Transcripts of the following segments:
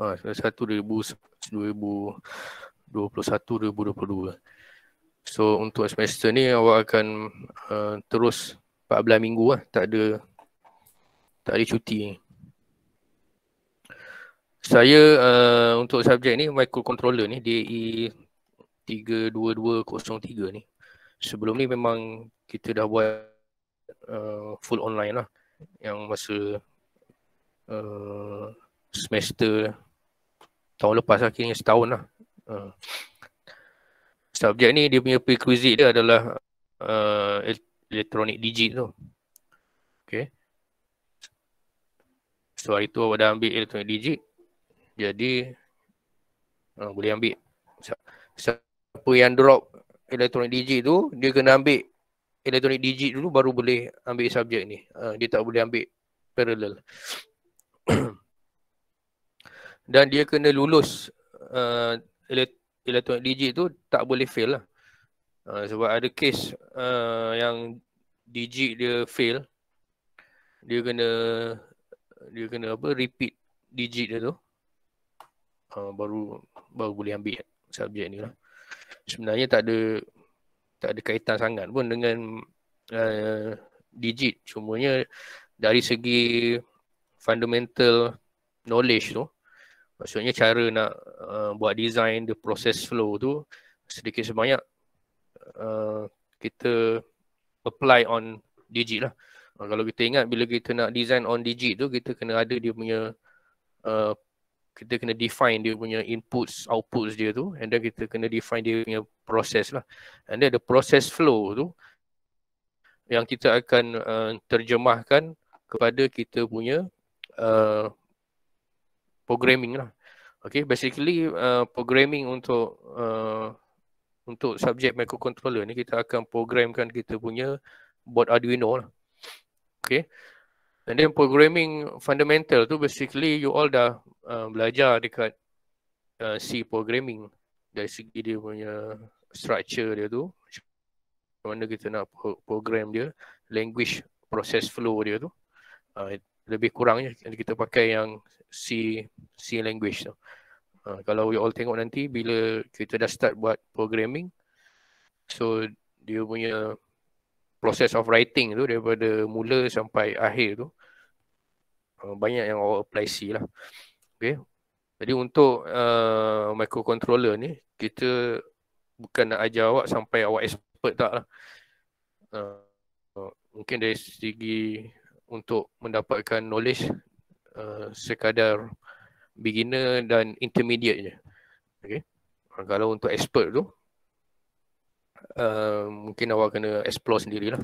2021-2022 ha, So untuk semester ni awak akan uh, terus 14 minggu lah tak ada tak ada cuti Saya uh, untuk subjek ni microcontroller ni DAE 32203 ni Sebelum ni memang kita dah buat uh, full online lah yang masa uh, semester tahun lepas lah, kini setahun lah. Uh, ah. subjek ni dia punya prerequisite dia adalah uh, ah, elektronik digit tu. Okay. So hari tu awak dah ambil elektronik digit. Jadi uh, boleh ambil. Siapa yang drop elektronik digit tu, dia kena ambil elektronik digit dulu baru boleh ambil subjek ni. Uh, dia tak boleh ambil parallel. dan dia kena lulus uh, electronic DJ tu tak boleh fail lah. Uh, sebab ada case uh, yang DJ dia fail dia kena dia kena apa repeat DJ dia tu uh, baru baru boleh ambil subjek ni lah. Sebenarnya tak ada tak ada kaitan sangat pun dengan uh, digit. Cumanya dari segi fundamental knowledge tu maksudnya cara nak uh, buat design the process flow tu sedikit sebanyak uh, kita apply on digit lah uh, kalau kita ingat bila kita nak design on digit tu kita kena ada dia punya uh, kita kena define dia punya inputs outputs dia tu and then kita kena define dia punya proses lah and then the process flow tu yang kita akan uh, terjemahkan kepada kita punya uh, programming lah. Okay, basically uh, programming untuk uh, untuk subjek microcontroller ni kita akan programkan kita punya board Arduino lah. Okay, and then programming fundamental tu basically you all dah uh, belajar dekat uh, C programming dari segi dia punya structure dia tu macam mana kita nak program dia language process flow dia tu uh, lebih kurangnya kita pakai yang C C language tu. Uh, kalau you all tengok nanti bila kita dah start buat programming so dia punya process of writing tu daripada mula sampai akhir tu uh, banyak yang all apply C lah. Okay. Jadi untuk uh, microcontroller ni kita bukan nak ajar awak sampai awak expert tak lah. Uh, mungkin dari segi untuk mendapatkan knowledge Uh, sekadar beginner dan intermediate je. Okay. Uh, kalau untuk expert tu, uh, mungkin awak kena explore sendirilah.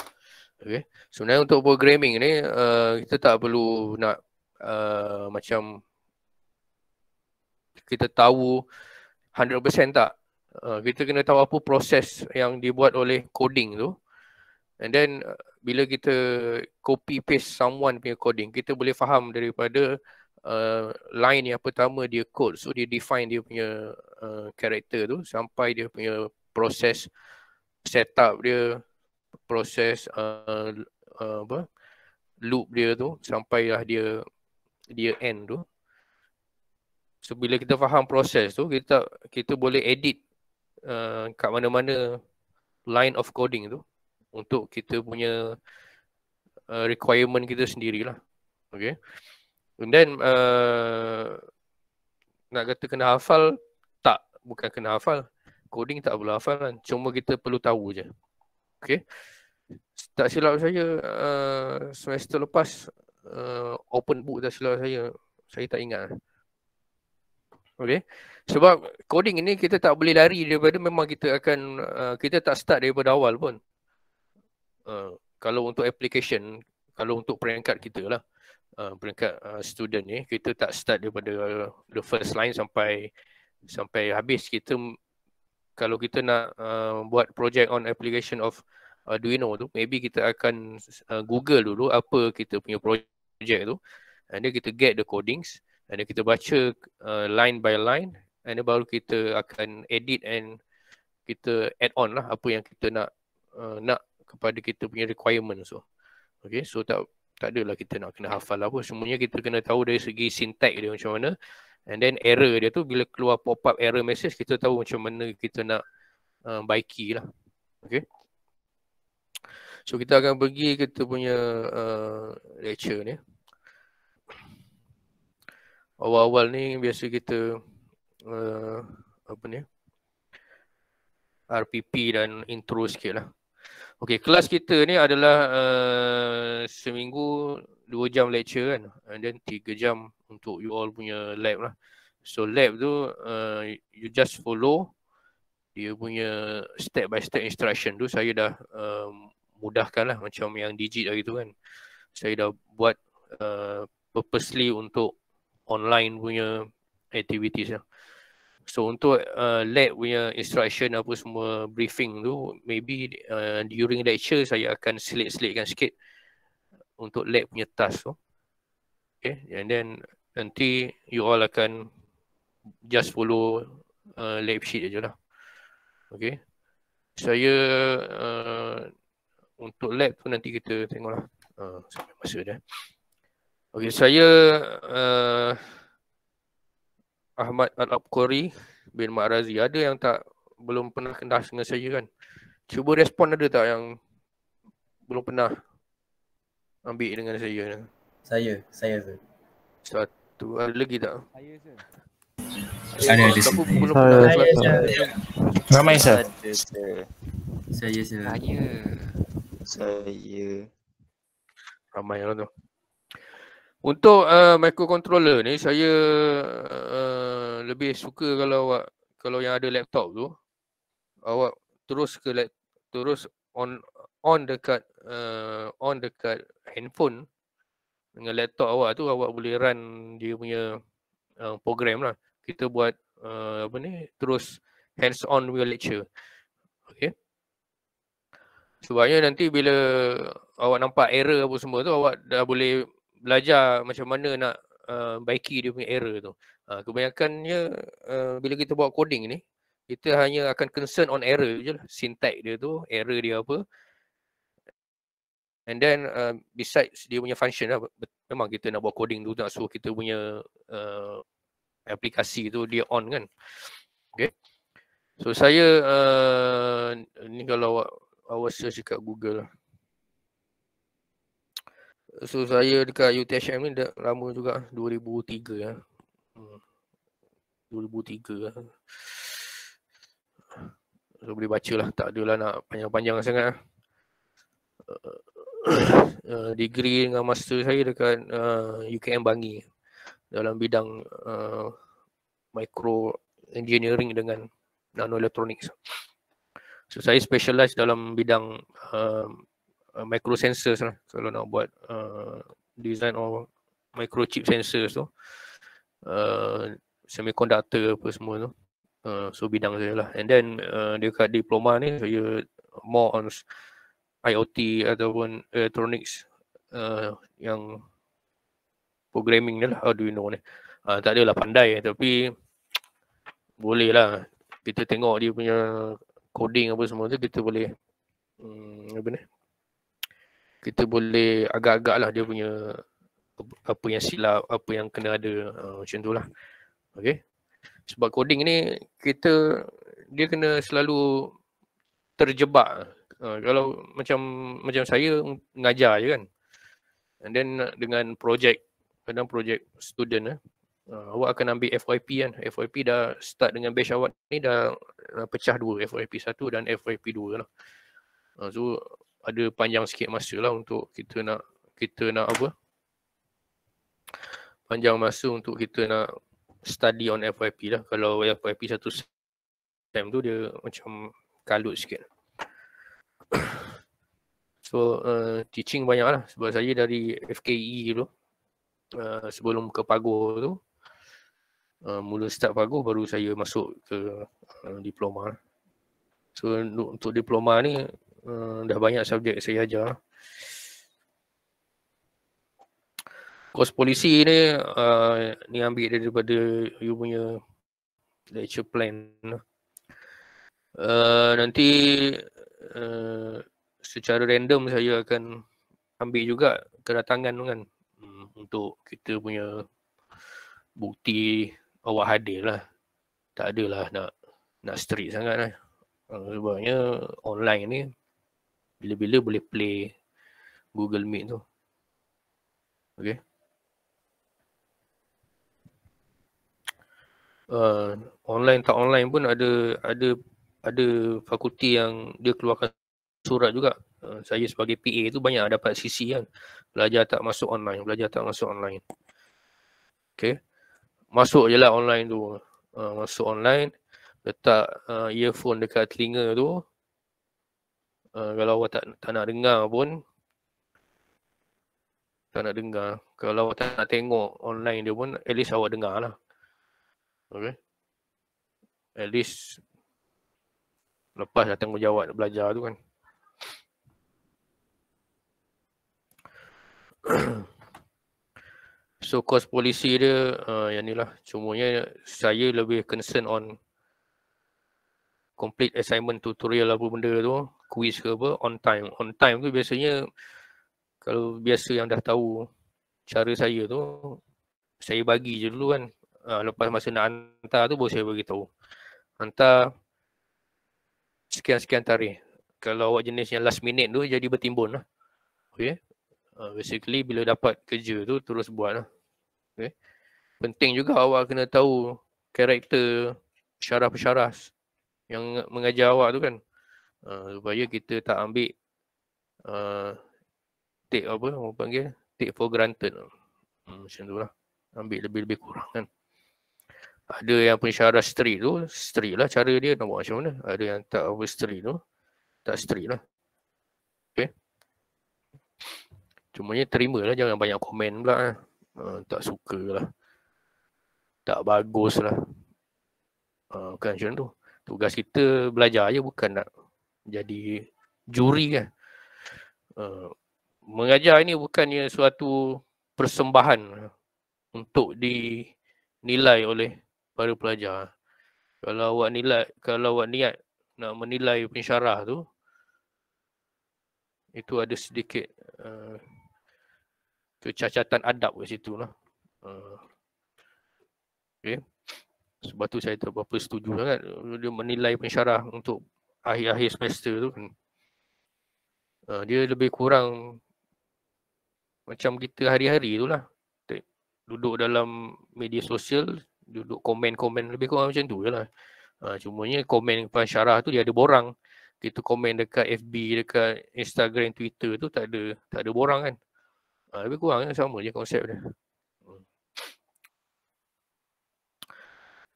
Okay. Sebenarnya untuk programming ni, uh, kita tak perlu nak uh, macam kita tahu 100% tak. Uh, kita kena tahu apa proses yang dibuat oleh coding tu. And then uh, bila kita copy paste someone punya coding, kita boleh faham daripada uh, line yang pertama dia code. So dia define dia punya uh, character tu sampai dia punya proses setup dia, proses uh, uh, apa? loop dia tu sampailah dia dia end tu. So bila kita faham proses tu, kita kita boleh edit uh, kat mana-mana line of coding tu untuk kita punya uh, requirement kita sendirilah. Okay. And then uh, nak kata kena hafal, tak. Bukan kena hafal. Coding tak boleh hafal kan. Cuma kita perlu tahu je. Okay. Tak silap saya uh, semester lepas uh, open book tak silap saya. Saya tak ingat. Okay. Sebab coding ini kita tak boleh lari daripada memang kita akan uh, kita tak start daripada awal pun. Uh, kalau untuk application, kalau untuk peringkat kita lah, uh, peringkat uh, student ni, kita tak start daripada the first line sampai sampai habis. Kita kalau kita nak uh, buat project on application of Arduino uh, tu, maybe kita akan uh, Google dulu apa kita punya project tu. And then kita get the codings. And then kita baca uh, line by line. And then baru kita akan edit and kita add on lah apa yang kita nak uh, nak kepada kita punya requirement so okay, so tak tak adalah kita nak kena hafal apa semuanya kita kena tahu dari segi syntax dia macam mana and then error dia tu bila keluar pop up error message kita tahu macam mana kita nak uh, baiki lah okay, so kita akan pergi kita punya uh, lecture ni awal-awal ni biasa kita uh, apa ni RPP dan intro sikit lah Okey, kelas kita ni adalah uh, seminggu dua jam lecture kan and then tiga jam untuk you all punya lab lah. So lab tu uh, you just follow dia punya step by step instruction tu saya dah um, mudahkan lah macam yang digit hari tu kan. Saya dah buat uh, purposely untuk online punya activities lah. So untuk uh, lab punya instruction apa semua briefing tu maybe uh, during lecture saya akan selit-selitkan sikit untuk lab punya task tu. Okay and then nanti you all akan just follow uh, lab sheet je lah. Okay. Saya uh, untuk lab tu nanti kita tengok lah. Uh, masa dah. Okay saya uh, Ahmad Al-Abqari bin Ma'razi. Ada yang tak belum pernah kenal dengan saya kan? Cuba respon ada tak yang belum pernah ambil dengan saya? Saya, saya saya. Satu, ada lagi tak? Saya saya. Ada, ada. Saya, saya. Belum saya, saya, saya. Ramai saya. Saya, saya. Saya, Ramai orang tu. Untuk uh, microcontroller ni saya uh, lebih suka kalau awak kalau yang ada laptop tu awak terus ke lap, terus on on dekat uh, on dekat handphone dengan laptop awak tu awak boleh run dia punya uh, program lah kita buat uh, apa ni terus hands on with lecture okey sebabnya nanti bila awak nampak error apa semua tu awak dah boleh belajar macam mana nak uh, baiki dia punya error tu Ha, kebanyakannya uh, bila kita buat coding ni, kita hanya akan concern on error je lah. Syntax dia tu, error dia apa. And then uh, besides dia punya function lah, memang kita nak buat coding tu nak suruh kita punya uh, aplikasi tu dia on kan. Okay. So saya, uh, ni kalau awak, awak search dekat Google lah. So saya dekat UTHM ni dah lama juga, 2003 lah. Ya. 2003 lah. So, boleh baca lah. Tak ada lah nak panjang-panjang sangat. Uh, degree dengan master saya dekat uh, UKM Bangi dalam bidang uh, micro engineering dengan nano electronics. So saya specialize dalam bidang um, uh, micro sensors lah kalau nak buat uh, design or microchip sensors tu. So. Uh, semiconductor apa semua tu uh, so bidang saya lah and then uh, dekat diploma ni saya more on IoT ataupun electronics uh, yang programming ni lah Arduino ni uh, tak adalah pandai tapi boleh lah kita tengok dia punya coding apa semua tu kita boleh hmm, apa ni kita boleh agak-agak lah dia punya apa yang silap, apa yang kena ada uh, macam tu lah. Okay. Sebab coding ni kita dia kena selalu terjebak. Uh, kalau macam macam saya mengajar je kan. And then dengan projek kadang projek student eh. Uh, awak akan ambil FYP kan. FYP dah start dengan batch awak ni dah uh, pecah dua. FYP satu dan FYP dua lah. Uh, so ada panjang sikit masa lah untuk kita nak kita nak apa panjang masa untuk kita nak study on FYP lah. Kalau FYP satu time tu dia macam kalut sikit. so uh, teaching banyak lah sebab saya dari FKE tu uh, eh, sebelum ke Pago tu uh, mula start Pago baru saya masuk ke uh, diploma. So untuk diploma ni uh, dah banyak subjek saya ajar kos polisi ni uh, ni ambil dia daripada you punya lecture plan uh, nanti uh, secara random saya akan ambil juga kedatangan tu kan hmm, untuk kita punya bukti awak hadir lah tak adalah nak nak street sangat lah uh, sebabnya online ni bila-bila boleh play Google Meet tu okay uh, online tak online pun ada ada ada fakulti yang dia keluarkan surat juga. Uh, saya sebagai PA tu banyak dapat CC kan. Belajar tak masuk online, belajar tak masuk online. Okay. Masuk jelah online tu. Uh, masuk online, letak uh, earphone dekat telinga tu. Uh, kalau awak tak, tak nak dengar pun, tak nak dengar. Kalau awak tak nak tengok online dia pun, at least awak dengar lah. Okay. At least lepas dah tanggungjawab belajar tu kan. so kos polisi dia uh, yang ni lah. Cumanya saya lebih concern on complete assignment tutorial apa benda tu. Quiz ke apa on time. On time tu biasanya kalau biasa yang dah tahu cara saya tu saya bagi je dulu kan uh, lepas masa nak hantar tu baru saya beritahu hantar sekian-sekian tarikh kalau awak jenis yang last minute tu jadi bertimbun lah okay. uh, ah, basically bila dapat kerja tu terus buat lah okay. penting juga awak kena tahu karakter syarah-syarah yang mengajar awak tu kan uh, supaya kita tak ambil uh, take apa orang panggil take for granted lah. hmm, macam tu lah ambil lebih-lebih kurang kan ada yang pensyarah straight tu, straight lah cara dia nak macam mana. Ada yang tak apa straight tu, tak straight lah. Okay. Cuma ni terima lah, jangan banyak komen pula lah. Uh, tak suka lah. Tak bagus lah. Uh, kan macam tu. Tugas kita belajar je bukan nak jadi juri kan. Uh, mengajar ni bukannya suatu persembahan untuk dinilai oleh para pelajar kalau awak nilai kalau awak niat nak menilai pensyarah tu itu ada sedikit uh, kecacatan adab kat situ lah. Uh, eh, okay. Sebab tu saya tak berapa setuju sangat dia menilai pensyarah untuk akhir-akhir semester tu. Uh, dia lebih kurang macam kita hari-hari tu lah. Duduk dalam media sosial, duduk komen-komen lebih kurang macam tu je lah. Ha, cumanya komen Puan Syarah tu dia ada borang. Kita komen dekat FB, dekat Instagram, Twitter tu tak ada tak ada borang kan. Ha, lebih kurang kan sama je konsep dia. Uh, hmm.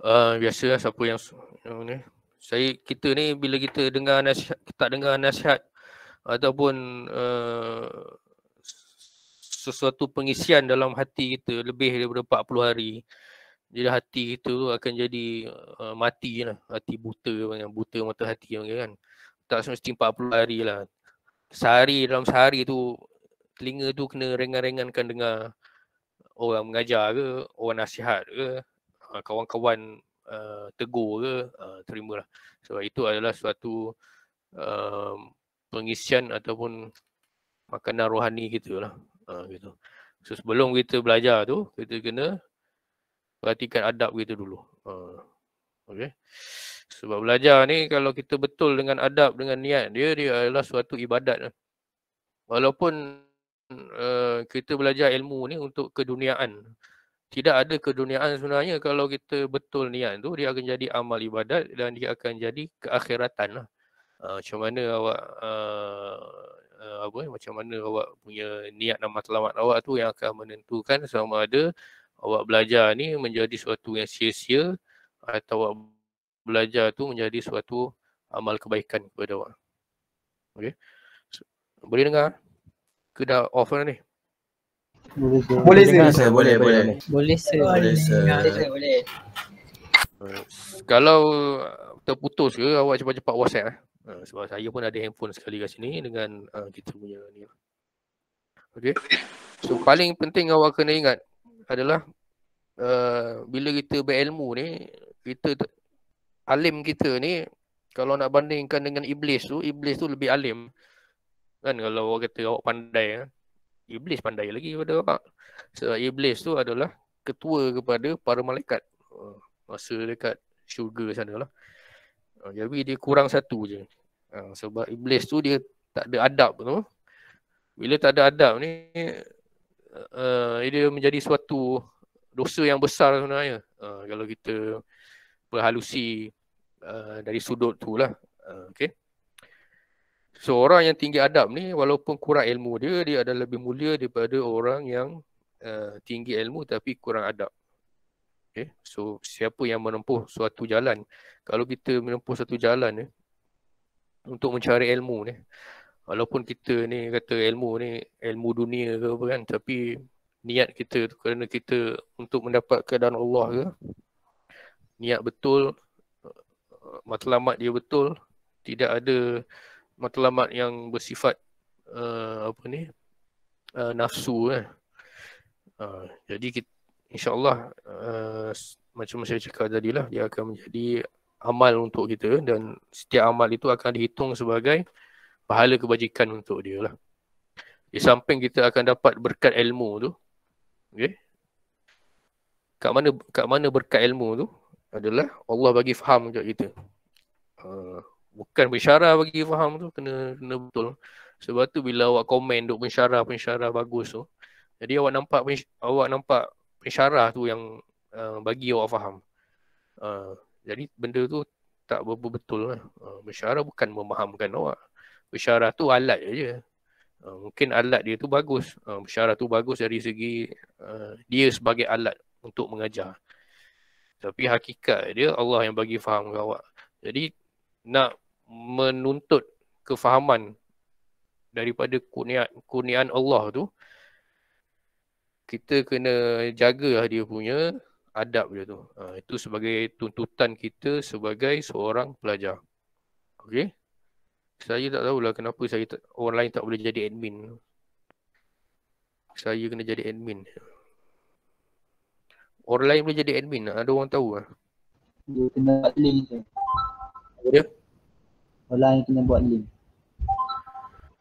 ha, biasa lah siapa yang, yang ni. Saya, kita ni bila kita dengar nasihat, tak dengar nasihat ataupun uh, sesuatu pengisian dalam hati kita lebih daripada 40 hari jadi hati kita akan jadi uh, mati lah. Hati buta, buta mata hati kan. Tak semesti 40 hari lah. Sehari dalam sehari tu, telinga tu kena ringan-ringankan dengar orang mengajar ke, orang nasihat ke, uh, kawan-kawan uh, tegur ke, uh, terima lah. Sebab itu adalah suatu uh, pengisian ataupun makanan rohani kita lah. Uh, gitu. So sebelum kita belajar tu, kita kena perhatikan adab kita dulu. Uh, ha. okay. Sebab belajar ni kalau kita betul dengan adab, dengan niat dia, dia adalah suatu ibadat. Walaupun uh, kita belajar ilmu ni untuk keduniaan. Tidak ada keduniaan sebenarnya kalau kita betul niat tu, dia akan jadi amal ibadat dan dia akan jadi keakhiratan lah. Uh, macam mana awak uh, uh, apa macam mana awak punya niat dan matlamat awak tu yang akan menentukan sama ada awak belajar ni menjadi suatu yang sia-sia atau awak belajar tu menjadi suatu amal kebaikan kepada awak. Okey. So, boleh dengar? Kena off lah ni. Boleh sir. Boleh sir. Boleh, boleh. Boleh Boleh sir. Kalau terputus ke awak cepat-cepat WhatsApp eh? eh. Sebab saya pun ada handphone sekali kat sini dengan uh, kita punya ni. Lah. Okey. So paling penting awak kena ingat adalah uh, bila kita berilmu ni kita alim kita ni kalau nak bandingkan dengan iblis tu iblis tu lebih alim kan kalau orang kata awak pandai eh. iblis pandai lagi pada apa sebab so, iblis tu adalah ketua kepada para malaikat oh, masa dekat syurga sana lah oh, jadi dia kurang satu je ah, sebab iblis tu dia tak ada adab tu bila tak ada adab ni uh, dia menjadi suatu dosa yang besar sebenarnya uh, kalau kita berhalusi uh, dari sudut tu lah. Uh, okay. So orang yang tinggi adab ni walaupun kurang ilmu dia, dia ada lebih mulia daripada orang yang uh, tinggi ilmu tapi kurang adab. Okay. So siapa yang menempuh suatu jalan, kalau kita menempuh satu jalan eh, untuk mencari ilmu ni, eh, walaupun kita ni kata ilmu ni ilmu dunia ke apa kan tapi niat kita tu kerana kita untuk mendapat keadaan Allah ke niat betul eh, matlamat dia betul tidak ada matlamat yang bersifat uh, apa ni uh, nafsu eh. Uh, jadi kita insyaallah uh, macam macam saya cakap jadilah dia akan menjadi amal untuk kita dan setiap amal itu akan dihitung sebagai pahala kebajikan untuk dia lah. Di samping kita akan dapat berkat ilmu tu. Okay. Kat mana kat mana berkat ilmu tu adalah Allah bagi faham untuk kita. Uh, bukan bersyarah bagi faham tu kena kena betul. Sebab tu bila awak komen duk bersyarah bersyarah bagus tu. Jadi awak nampak awak nampak bersyarah tu yang uh, bagi awak faham. Uh, jadi benda tu tak betul betul lah. Uh, bersyarah bukan memahamkan awak. Bersyarah tu alat je. Uh, mungkin alat dia tu bagus. Uh, bersyarah tu bagus dari segi uh, dia sebagai alat untuk mengajar. Tapi hakikat dia Allah yang bagi faham ke awak. Jadi nak menuntut kefahaman daripada kurniaan, kurniaan Allah tu kita kena jaga lah dia punya adab dia tu. Uh, itu sebagai tuntutan kita sebagai seorang pelajar. Okey. Saya tak tahu lah kenapa saya tak, orang lain tak boleh jadi admin. Saya kena jadi admin. Orang lain boleh jadi admin tak? Ada orang tahu lah. Dia kena buat link tu. Apa ya? dia? Orang lain kena buat link.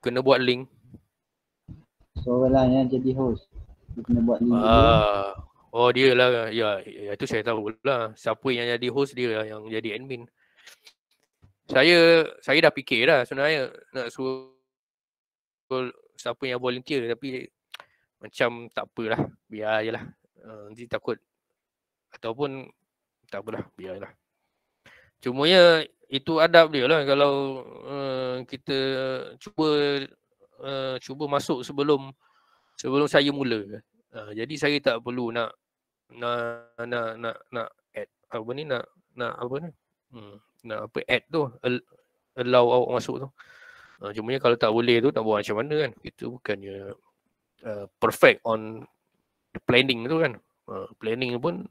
Kena buat link? So orang lain yang jadi host. Dia kena buat link. Ah. Oh dia lah. Ya, ya itu saya tahu lah. Siapa yang jadi host dia lah yang jadi admin saya saya dah fikir dah sebenarnya nak suruh siapa yang volunteer tapi macam tak apalah biar je lah eh, nanti uh, takut ataupun tak apalah biar je lah cumanya itu adab dia lah kalau uh, kita cuba uh, cuba masuk sebelum sebelum saya mula uh, jadi saya tak perlu nak nak nak nak nak add apa ni nak nak apa ni hmm nak apa add tu allow awak masuk tu. Ha, uh, kalau tak boleh tu tak buat macam mana kan. Itu bukannya uh, perfect on the planning tu kan. Uh, planning pun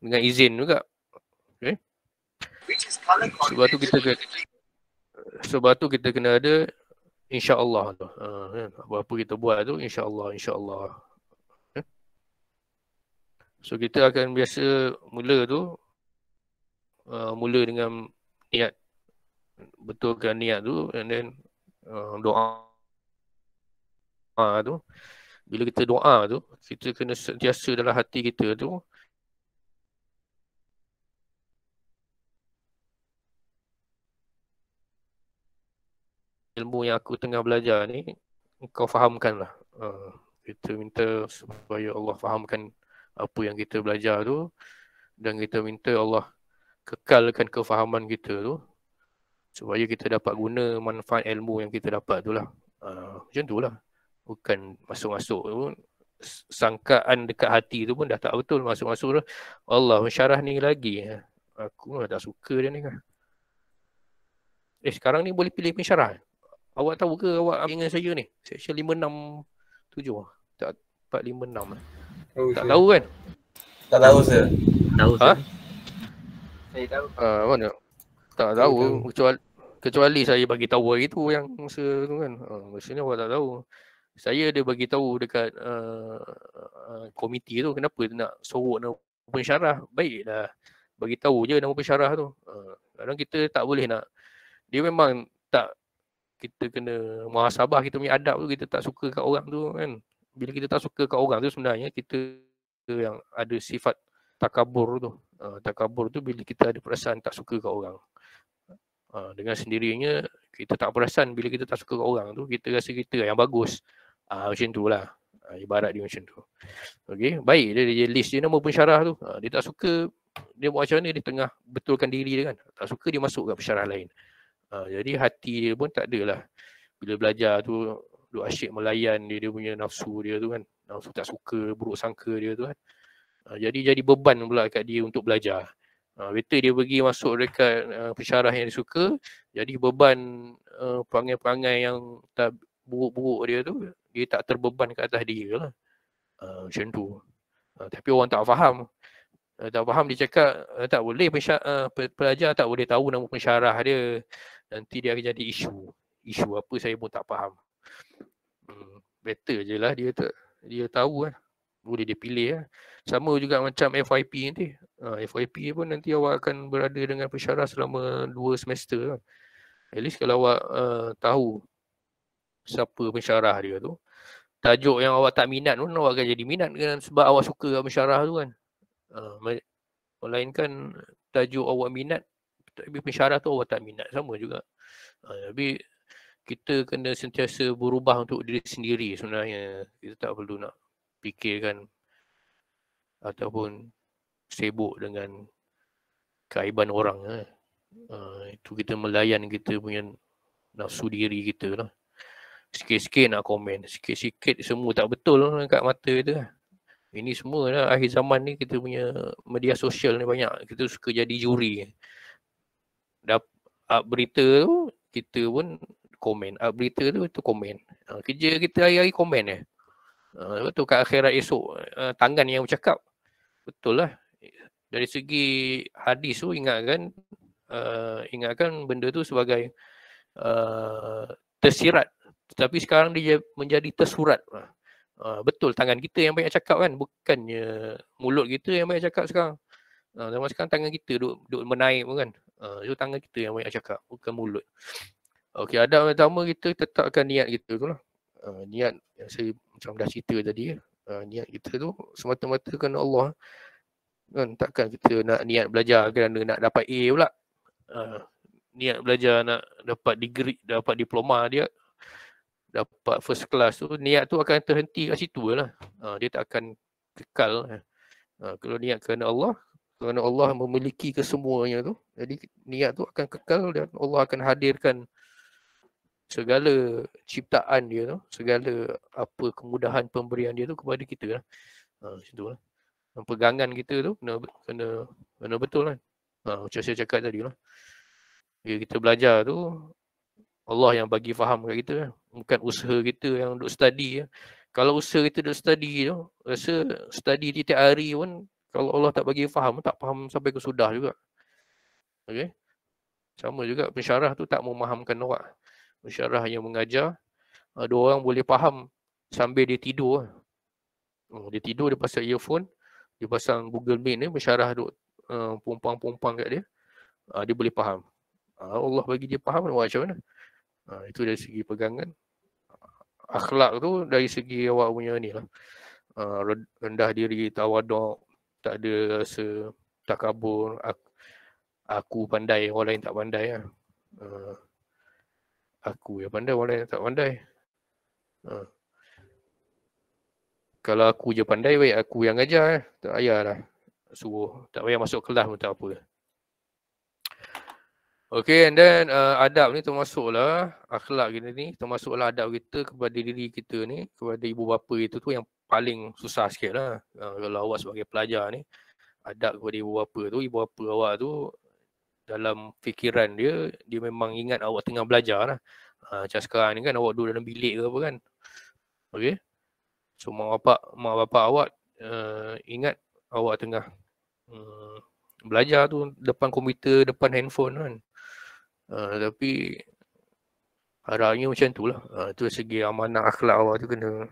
dengan izin juga. Okay. Sebab tu kita kena, sebab tu kita kena ada insya-Allah tu. Uh, kan? apa-apa kita buat tu insya-Allah insya-Allah. Okay. So kita akan biasa mula tu uh, mula dengan niat betulkan niat tu and then uh, doa uh, tu bila kita doa tu kita kena sentiasa dalam hati kita tu ilmu yang aku tengah belajar ni kau fahamkanlah uh, kita minta supaya Allah fahamkan apa yang kita belajar tu dan kita minta ya Allah kekalkan kefahaman kita tu supaya kita dapat guna manfaat ilmu yang kita dapat tu lah. Uh, macam tu lah. Bukan masuk-masuk tu sangkaan dekat hati tu pun dah tak betul masuk-masuk tu. Allah mensyarah ni lagi. Aku lah tak suka dia ni kan. Eh sekarang ni boleh pilih pensyarah. Awak tahu ke awak dengan saya ni? Section 5, 6, 7 Tak, 4, 5, 6 lah. Tak tahu kan? Tak tahu saya. Tahu saya. Ha? Saya eh, tahu. Ah, mana? Tak tahu. tahu. Kecuali, kecuali saya bagi tahu hari tu yang masa tu kan. Ah, masa ni orang tak tahu. Saya dia bagi tahu dekat uh, uh, komiti tu kenapa nak sorok nama pensyarah. Baiklah. Bagi tahu je nama pensyarah tu. Uh, kadang kita tak boleh nak. Dia memang tak kita kena muhasabah kita punya adab tu kita tak suka kat orang tu kan. Bila kita tak suka kat orang tu sebenarnya kita yang ada sifat takabur tu uh, takabur tu bila kita ada perasaan tak suka kat orang uh, dengan sendirinya kita tak perasan bila kita tak suka kat orang tu kita rasa kita yang bagus uh, macam tu lah uh, ibarat dia macam tu Okay baik dia, dia list dia nama syarah tu uh, dia tak suka dia buat macam mana dia tengah betulkan diri dia kan tak suka dia masuk kat syarah lain uh, jadi hati dia pun tak adalah bila belajar tu duk asyik melayan dia dia punya nafsu dia tu kan nafsu tak suka buruk sangka dia tu kan Ha, jadi jadi beban pula kat dia untuk belajar. Ha, ah, better dia pergi masuk dekat uh, pensyarah yang dia suka, jadi beban uh, perangai-perangai yang tak buruk-buruk dia tu, dia tak terbeban kat atas dia lah. Ha, macam tu. Ha, tapi orang tak faham. Ha, tak faham dia cakap, tak boleh pensyar, uh, pelajar tak boleh tahu nama pensyarah dia. Nanti dia akan jadi isu. Isu apa saya pun tak faham. Hmm, better je lah dia, tak, dia tahu lah. Kan boleh dia pilih lah. Sama juga macam FYP nanti. Uh, ah, FYP pun nanti awak akan berada dengan pesyarah selama dua semester. Lah. At least kalau awak uh, tahu siapa pesyarah dia tu. Tajuk yang awak tak minat pun awak akan jadi minat kan sebab awak suka pesyarah tu kan. Uh, melainkan tajuk awak minat tapi pesyarah tu awak tak minat sama juga. Uh, tapi kita kena sentiasa berubah untuk diri sendiri sebenarnya. Kita tak perlu nak fikirkan ataupun sibuk dengan kaiban orang eh. uh, itu kita melayan kita punya nafsu diri kita lah sikit-sikit nak komen sikit-sikit semua tak betul kat mata kita ini semua lah akhir zaman ni kita punya media sosial ni banyak kita suka jadi juri dap up berita tu kita pun komen up berita tu tu komen uh, kerja kita hari-hari komen eh Uh, ah, tu kat akhirat esok uh, tangan yang bercakap. Betul lah. Dari segi hadis tu ingatkan uh, ingatkan benda tu sebagai uh, tersirat. Tetapi sekarang dia menjadi tersurat. Uh, betul tangan kita yang banyak cakap kan. Bukannya mulut kita yang banyak cakap sekarang. Uh, zaman sekarang tangan kita duduk, duduk menaik pun kan. Uh, itu tangan kita yang banyak cakap. Bukan mulut. Okey, ada pertama kita tetapkan niat kita tu lah uh, niat yang saya macam dah cerita tadi Uh, niat kita tu semata-mata kerana Allah. Kan takkan kita nak niat belajar kerana nak dapat A pula. Uh, niat belajar nak dapat degree, dapat diploma dia dapat first class tu niat tu akan terhenti kat situ lah. Uh, dia tak akan kekal. Eh. Uh, kalau niat kerana Allah, kerana Allah memiliki kesemuanya tu. Jadi niat tu akan kekal dan Allah akan hadirkan segala ciptaan dia tu, segala apa kemudahan pemberian dia tu kepada kita lah. Ha, macam tu lah. Pegangan kita tu kena, kena, kena betul kan. Ha, macam saya cakap tadi lah. Bila kita belajar tu, Allah yang bagi faham kat kita kan. Bukan usaha kita yang duduk study ya. Kalau usaha kita duduk study tu, rasa study di tiap hari pun, kalau Allah tak bagi faham, tak faham sampai ke sudah juga. Okay? Sama juga pensyarah tu tak memahamkan orang mensyarah yang mengajar uh, dua orang boleh faham sambil dia tidur uh, dia tidur dia pasang earphone dia pasang Google Meet ni mensyarah duk ah, pompang-pompang uh, kat dia uh, dia boleh faham uh, Allah bagi dia faham macam mana uh, itu dari segi pegangan uh, akhlak tu dari segi awak punya ni lah uh, rendah diri tawaduk tak ada rasa takabur aku, aku pandai orang lain tak pandai lah. uh, aku yang pandai orang lain tak pandai ha. kalau aku je pandai baik aku yang ajar eh. tak payahlah suruh tak payah masuk kelas pun tak apa Okay and then uh, adab ni termasuklah akhlak kita ni termasuklah adab kita kepada diri kita ni kepada ibu bapa itu tu yang paling susah sikit lah uh, kalau awak sebagai pelajar ni adab kepada ibu bapa tu ibu bapa awak tu dalam fikiran dia dia memang ingat awak tengah belajar lah. Ha, macam sekarang ni kan awak duduk dalam bilik ke apa kan. okay So mak bapak mak bapak awak uh, ingat awak tengah um, belajar tu depan komputer, depan handphone kan. Uh, tapi harapnya macam tu lah. Uh, tu segi amanah akhlak awak tu kena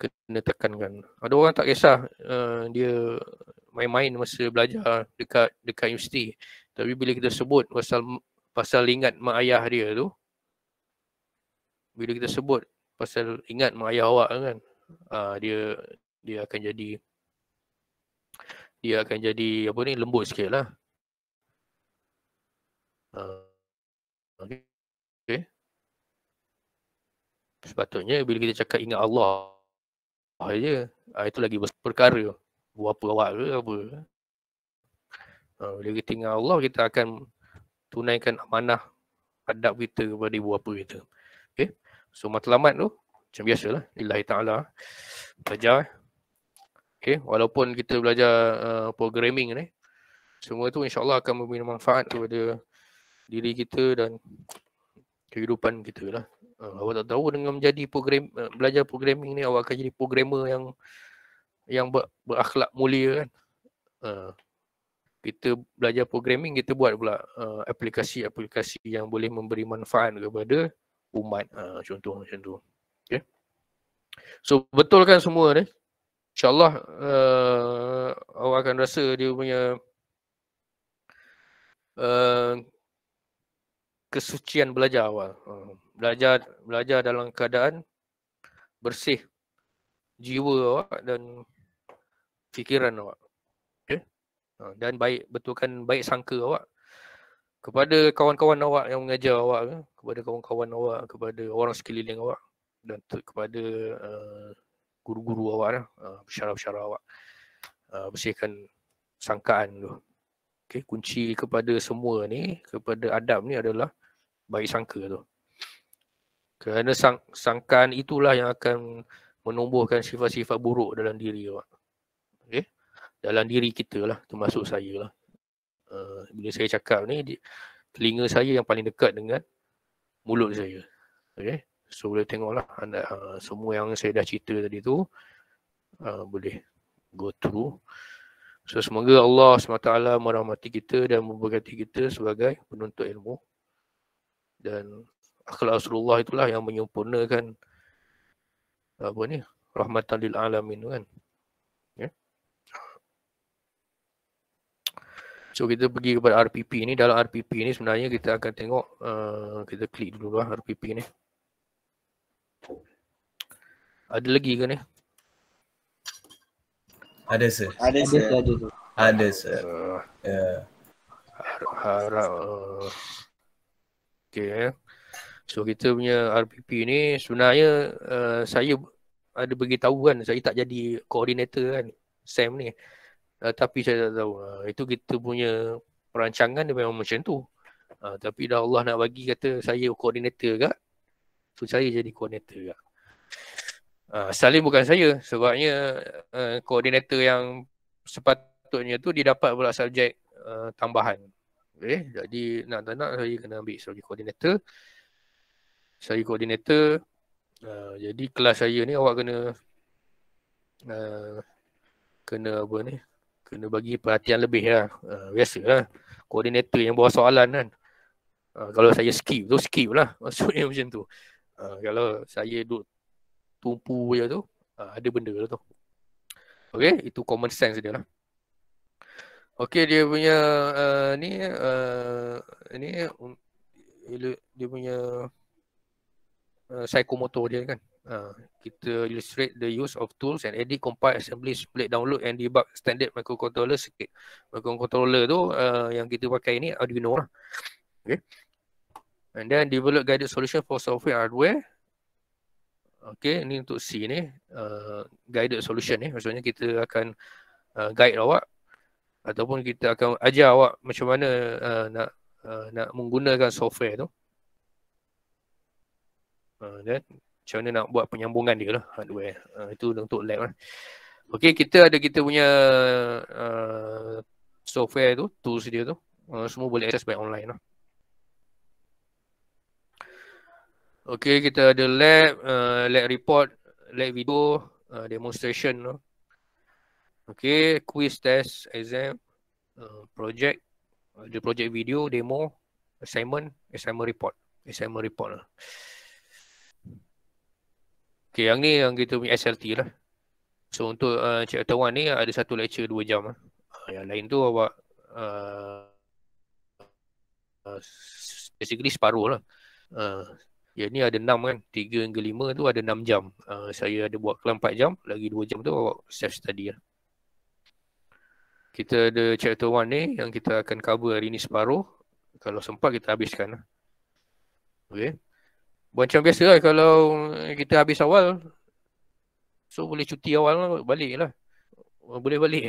kena tekankan. Ada orang tak kisah uh, dia main-main masa belajar dekat dekat universiti. Tapi bila kita sebut pasal pasal ingat mak ayah dia tu bila kita sebut pasal ingat mak ayah awak kan uh, dia dia akan jadi dia akan jadi apa ni lembut sikit lah. Uh, ah, okay. Sepatutnya bila kita cakap ingat Allah Oh, je. Ah, itu lagi perkara. Buat apa awak ke apa. Ah, bila kita dengan Allah, kita akan tunaikan amanah adab kita kepada ibu bapa kita. Okay. So, matlamat tu, macam biasalah. Lillahi ta'ala. Belajar. Eh. Okey, Walaupun kita belajar uh, programming ni, semua tu insyaAllah akan memberi manfaat kepada diri kita dan kehidupan kita lah uh, awak tak tahu dengan menjadi program uh, belajar programming ni awak akan jadi programmer yang yang ber, berakhlak mulia kan uh, kita belajar programming kita buat pula uh, aplikasi-aplikasi yang boleh memberi manfaat kepada umat uh, contoh macam tu okey so betulkan semua ni insyaallah uh, awak akan rasa dia punya uh, kesucian belajar awal uh belajar belajar dalam keadaan bersih jiwa awak dan fikiran awak okey ha, dan baik betulkan baik sangka awak kepada kawan-kawan awak yang mengajar awak kepada kawan-kawan awak kepada orang sekeliling awak dan kepada uh, guru-guru awak lah, uh, eh, syarah-syarah awak uh, bersihkan sangkaan tu okey kunci kepada semua ni kepada adab ni adalah baik sangka tu kerana sang, sangkaan itulah yang akan menumbuhkan sifat-sifat buruk dalam diri awak. Okay? Dalam diri kita lah, termasuk saya lah. Uh, bila saya cakap ni, di, telinga saya yang paling dekat dengan mulut saya. Okay? So boleh tengoklah anda, uh, semua yang saya dah cerita tadi tu uh, boleh go through. So semoga Allah SWT merahmati kita dan memberkati kita sebagai penuntut ilmu. Dan akhlak Rasulullah itulah yang menyempurnakan apa ni rahmatan lil alamin kan ya so kita pergi kepada RPP ni dalam RPP ni sebenarnya kita akan tengok uh, kita klik dulu lah RPP ni ada lagi ke ni ada sir ada sir ada tu ada sir ya harap uh, eh. okay ya. So kita punya RPP ni sebenarnya uh, saya ada beritahu kan saya tak jadi koordinator kan SAM ni. Uh, tapi saya tak tahu. Uh, itu kita punya perancangan dia memang macam tu. Uh, tapi dah Allah nak bagi kata saya koordinator kat. So saya jadi koordinator kat. Uh, Salim bukan saya sebabnya koordinator yang sepatutnya tu dia dapat pula subjek uh, tambahan. Okay. Jadi nak tak nak saya kena ambil sebagai koordinator. Uh, saya koordinator uh, jadi kelas saya ni awak kena uh, kena apa ni kena bagi perhatian lebih lah. Ha. Uh, biasa lah. Koordinator yang bawa soalan kan. Uh, kalau saya skip tu skip lah. Maksudnya macam tu. Uh, kalau saya duduk tumpu je tu, uh, ada benda lah tu. Okay, itu common sense dia lah. Okay, dia punya uh, ni uh, ni um, dia punya Uh, dia kan. Uh, kita illustrate the use of tools and edit, compile, assembly, split, download and debug standard microcontroller sikit. Microcontroller tu uh, yang kita pakai ni Arduino lah. Okay. And then develop guided solution for software hardware. Okay, ni untuk C ni. Uh, guided solution ni. Maksudnya kita akan uh, guide awak. Ataupun kita akan ajar awak macam mana uh, nak uh, nak menggunakan software tu kan? Macam mana nak buat penyambungan dia lah hardware. Uh, eh. ah, itu lah untuk lab lah. Okay, kita ada kita punya uh, software tu, tools dia tu. Uh, semua boleh access by online lah. Okay, kita ada lab, uh, lab report, lab video, uh, demonstration lah. Okay, quiz, test, exam, uh, project, ada project video, demo, assignment, assignment report. Assignment report lah. Okay, yang ni yang kita punya SLT lah. So untuk uh, Cik Atawan ni ada satu lecture dua jam lah. Uh, yang lain tu awak uh, uh, basically separuh lah. Uh, ya ni ada enam kan. Tiga hingga lima tu ada enam jam. Uh, saya ada buat kelam empat jam. Lagi dua jam tu awak self study lah. Kita ada chapter wan ni yang kita akan cover hari ni separuh. Kalau sempat kita habiskan lah. Okay. Macam biasa lah kalau kita habis awal So boleh cuti awal lah, balik lah Boleh balik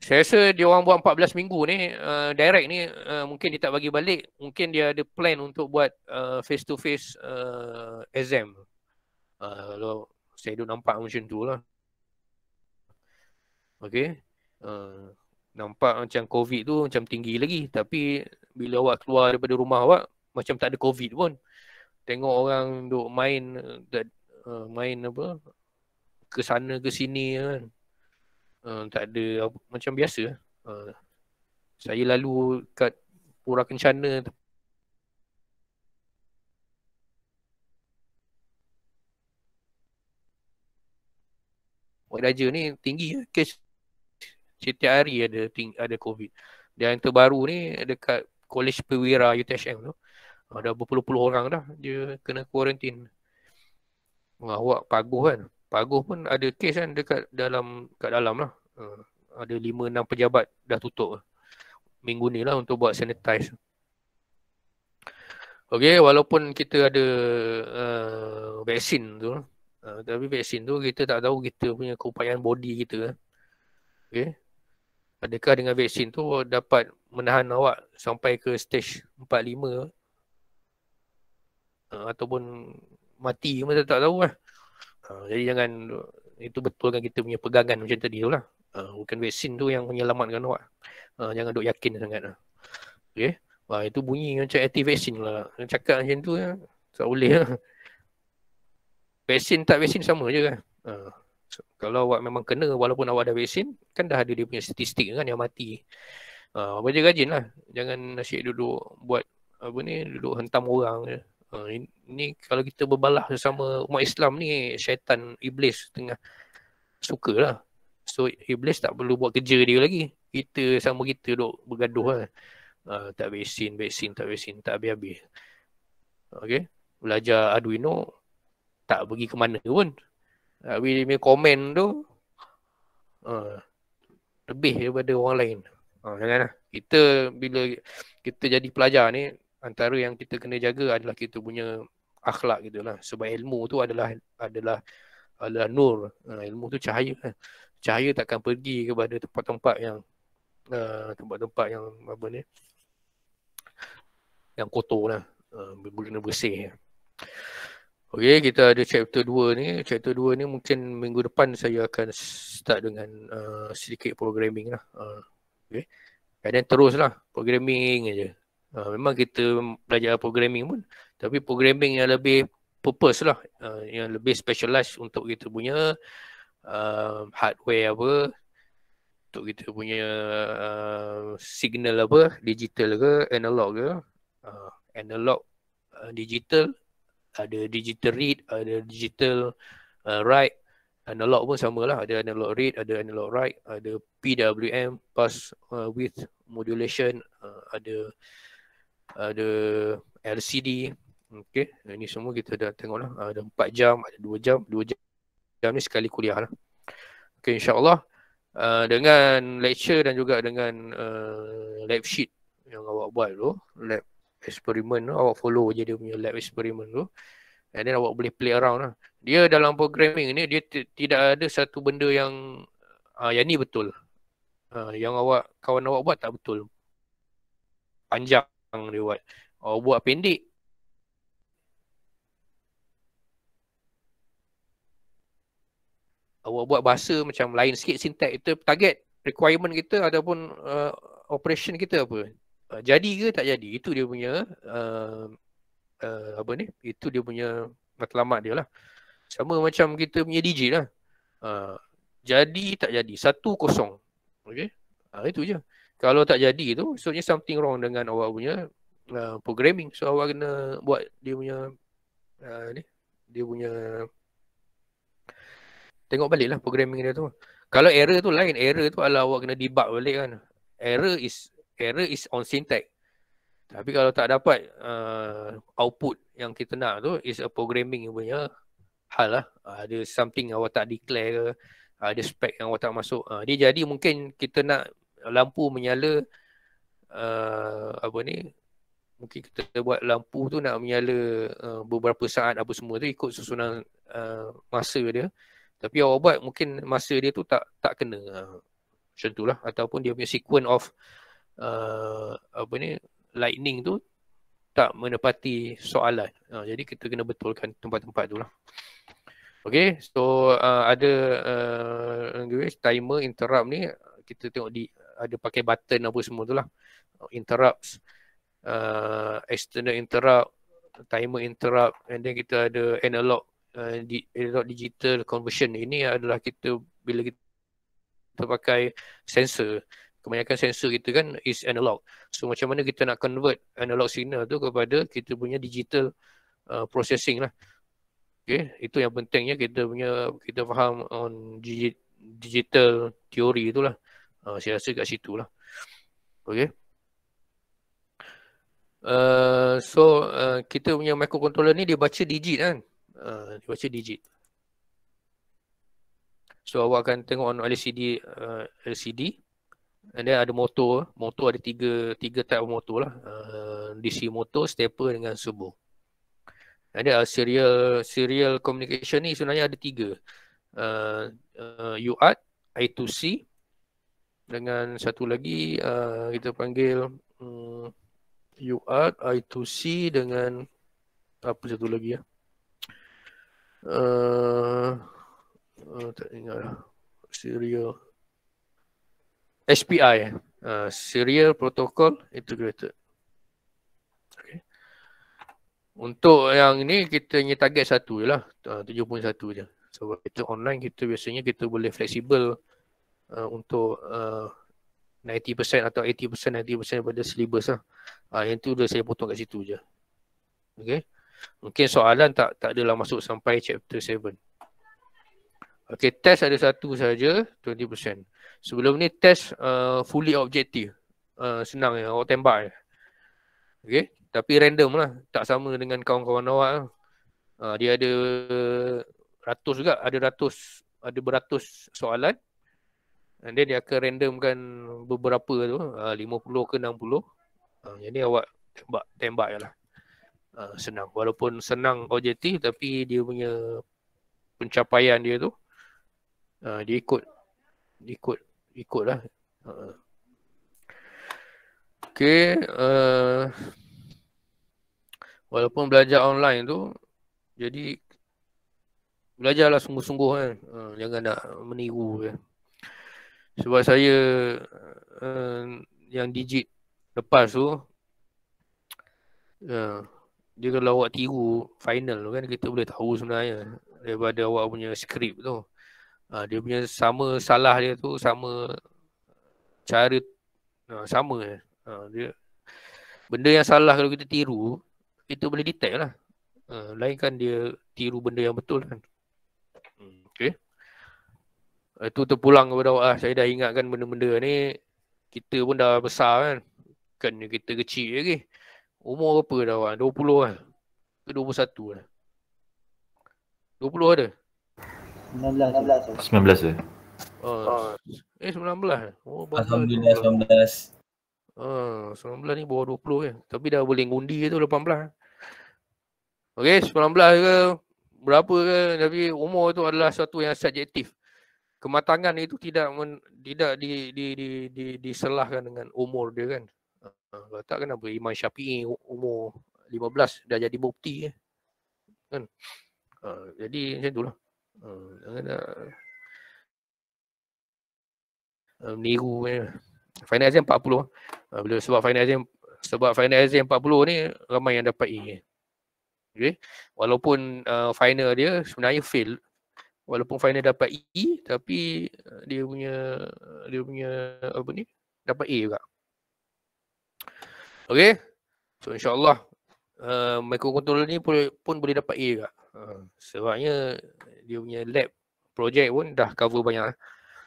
Saya rasa dia orang buat 14 minggu ni uh, Direct ni uh, mungkin dia tak bagi balik Mungkin dia ada plan untuk buat uh, eh, face to face uh, exam Kalau saya duk nampak macam tu lah Okay uh, Nampak macam covid tu macam tinggi lagi Tapi bila awak keluar daripada rumah awak Macam tak ada covid pun tengok orang duk main uh, main apa ke sana ke sini ya kan uh, tak ada apa, macam biasa uh, saya lalu kat pura kencana Wak Raja ni tinggi kes setiap hari ada ting, ada covid dan yang terbaru ni dekat college perwira UTHM tu ada berpuluh-puluh orang dah dia kena kuarantin. Awak paguh kan. Paguh pun ada kes kan dekat dalam kat dalam lah. Eh, ada lima enam pejabat dah tutup minggu ni lah untuk buat sanitize. Okay, walaupun kita ada uh, vaksin tu, uh, tapi vaksin tu kita tak tahu kita punya keupayaan body kita. Okey. Adakah dengan vaksin tu dapat menahan awak sampai ke stage 4 5 uh, ataupun mati pun tak tahu lah. Uh, jadi jangan itu betul kan kita punya pegangan macam tadi tu lah. Uh, bukan vaksin tu yang menyelamatkan awak. Uh, jangan duk yakin sangat lah. Okay. Wah, itu bunyi macam anti vaksin lah. Cakap macam tu lah. Tak boleh lah. Vaksin tak vaksin sama je lah. Uh, so, kalau awak memang kena walaupun awak ada vaksin, kan dah ada dia punya statistik kan yang mati. Uh, apa rajin lah. Jangan nasib duduk buat apa ni, duduk hentam orang je. Ha, ini kalau kita berbalah sama umat Islam ni syaitan iblis tengah suka lah so iblis tak perlu buat kerja dia lagi kita sama kita duk bergaduh lah. Uh, tak vaksin, vaksin, tak vaksin, tak habis-habis. Okay. Belajar Arduino, tak pergi ke mana pun. Tapi dia punya komen tu, uh, lebih daripada orang lain. Uh, janganlah. Kita, bila kita jadi pelajar ni, antara yang kita kena jaga adalah kita punya akhlak gitulah sebab ilmu tu adalah adalah adalah nur uh, ilmu tu cahaya cahaya takkan pergi kepada tempat-tempat yang uh, tempat-tempat yang apa ni yang kotor lah uh, ha, boleh kena bersih Okey, kita ada chapter 2 ni. Chapter 2 ni mungkin minggu depan saya akan start dengan uh, sedikit programming lah. Uh, okay. And then teruslah programming aja. Uh, memang kita belajar programming pun. Tapi programming yang lebih purpose lah. Uh, yang lebih specialized untuk kita punya uh, hardware apa. Untuk kita punya uh, signal apa. Digital ke analog ke. Uh, analog uh, digital. Ada digital read. Ada digital uh, write. Analog pun samalah. Ada analog read. Ada analog write. Ada PWM. Pass uh, width modulation. Uh, ada ada LCD okey ini semua kita dah tengoklah ada 4 jam ada 2 jam 2 jam, jam ni sekali kuliah lah okey insyaallah uh, dengan lecture dan juga dengan uh, lab sheet yang awak buat tu lab eksperimen tu awak follow je dia punya lab eksperimen tu and then awak boleh play around lah dia dalam programming ni dia tidak ada satu benda yang uh, yang ni betul uh, yang awak kawan awak buat tak betul panjang orang dia buat oh, buat pendek oh, awak buat bahasa macam lain sikit sintak itu target requirement kita ataupun uh, operation kita apa uh, jadi ke tak jadi itu dia punya uh, uh, apa ni itu dia punya matlamat dia lah sama macam kita punya DJ lah uh, jadi tak jadi satu kosong okay, uh, itu je kalau tak jadi tu, maksudnya something wrong dengan awak punya uh, programming. So awak kena buat dia punya uh, ni, dia punya tengok balik lah programming dia tu. Kalau error tu lain, error tu adalah awak kena debug balik kan. Error is error is on syntax. Tapi kalau tak dapat uh, output yang kita nak tu is a programming punya hal lah. Ada uh, something awak tak declare ke, ada spec yang awak tak masuk. Uh, dia jadi mungkin kita nak lampu menyala uh, apa ni mungkin kita buat lampu tu nak menyala uh, beberapa saat apa semua tu ikut susunan uh, masa dia tapi awak buat mungkin masa dia tu tak tak kena uh, macam tu lah ataupun dia punya sequence of uh, apa ni lightning tu tak menepati soalan uh, jadi kita kena betulkan tempat-tempat tu lah Okay, so uh, ada uh, language, timer interrupt ni kita tengok di ada pakai button apa semua tu lah interrupts uh, external interrupt timer interrupt and then kita ada analog uh, analog digital conversion ini adalah kita bila kita, kita pakai sensor kebanyakan sensor kita kan is analog so macam mana kita nak convert analog signal tu kepada kita punya digital uh, processing lah Okay, itu yang pentingnya kita punya kita faham on digital theory itulah. Ha, saya rasa kat situ lah. Okay. Uh, ah, so uh, kita punya microcontroller ni dia baca digit kan. Uh, dia baca digit. So awak akan tengok on LCD uh, LCD and then ada motor, motor ada tiga tiga type motor lah. Uh, DC motor, stepper dengan servo. Ada uh, serial serial communication ni sebenarnya ada tiga. Uh, uh, UART, I2C dengan satu lagi uh, kita panggil um, hmm, UART I2C dengan apa satu lagi ya? Uh, uh, tak ingat lah. Serial SPI eh? uh, Serial Protocol Integrated okay. Untuk yang ni kita punya target satu je lah uh, pun satu je Sebab so, kita online kita biasanya kita boleh fleksibel uh, untuk uh, 90% atau 80% 90% daripada syllabus lah. Uh, yang tu dah saya potong kat situ je. Okay. Mungkin soalan tak tak adalah masuk sampai chapter 7. Okay, test ada satu saja 20%. Sebelum ni test uh, fully objektif. Uh, senang ya, awak tembak je. Ya. Okay, tapi random lah. Tak sama dengan kawan-kawan awak lah. Uh, dia ada ratus juga, ada ratus, ada beratus soalan. And then dia akan randomkan beberapa tu. Ah, lima puluh ke enam puluh. Ah, jadi awak tembak, tembak je lah. Uh, senang. Walaupun senang objektif tapi dia punya pencapaian dia tu. Uh, dia ikut. Dia ikut. Ikut lah. Uh. Okay. Uh, walaupun belajar online tu. Jadi belajarlah sungguh-sungguh kan. Uh, jangan nak meniru je. Ya sebab saya uh, yang digit lepas tu uh, dia kalau awak tiru final tu kan kita boleh tahu sebenarnya daripada awak punya skrip tu uh, dia punya sama salah dia tu sama cara uh, sama uh, dia benda yang salah kalau kita tiru kita boleh detect lah uh, lain kan dia tiru benda yang betul kan itu eh, uh, terpulang kepada awak lah. Saya dah ingatkan benda-benda ni. Kita pun dah besar kan. Kan kita kecil lagi. Okay? Umur berapa dah awak? 20 lah. Ke 21 lah. 20 ada? 19 ada. 19 ada. Oh. Eh 19 oh, Alhamdulillah 19 oh, 19 ni bawah 20 eh. Tapi dah boleh ngundi tu 18 Okay 19 ke Berapa ke Tapi umur tu adalah satu yang subjektif kematangan itu tidak men, tidak di di di di diselahkan dengan umur dia kan. Ha, tak kenapa Imam Syafi'i umur 15 dah jadi bukti ya. kan. Ha, jadi macam itulah. Ha, ah, jangan nak uh, meniru ya. Final exam 40. Ha, bila sebab final exam sebab final exam 40 ni ramai yang dapat A. E. Okay. Walaupun uh, final dia sebenarnya fail walaupun final dapat E tapi eh, dia punya eh, dia punya eh, apa ni dapat A juga. Okey. So insyaallah uh, microcontroller ni pun, pun boleh dapat A juga. Uh, sebabnya dia punya lab project pun dah cover banyak.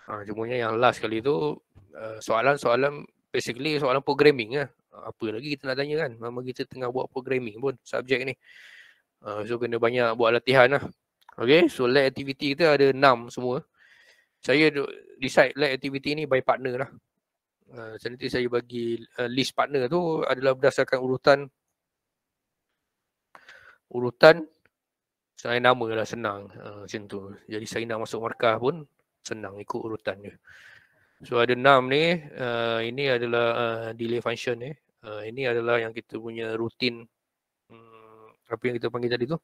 Ha, uh, cumanya yang last kali tu uh, soalan-soalan basically soalan programming lah. Uh, apa lagi kita nak tanya kan? Memang kita tengah buat programming pun subjek ni. Uh, so kena banyak buat latihan lah. Okay, so lead activity kita ada enam semua. Saya decide lead activity ni by partner lah. Uh, nanti saya bagi uh, list partner tu adalah berdasarkan urutan urutan saya nama lah senang uh, macam tu. Jadi saya nak masuk markah pun senang ikut urutan dia. So ada enam ni, uh, ini adalah uh, delay function ni. Uh, ini adalah yang kita punya rutin um, apa yang kita panggil tadi tu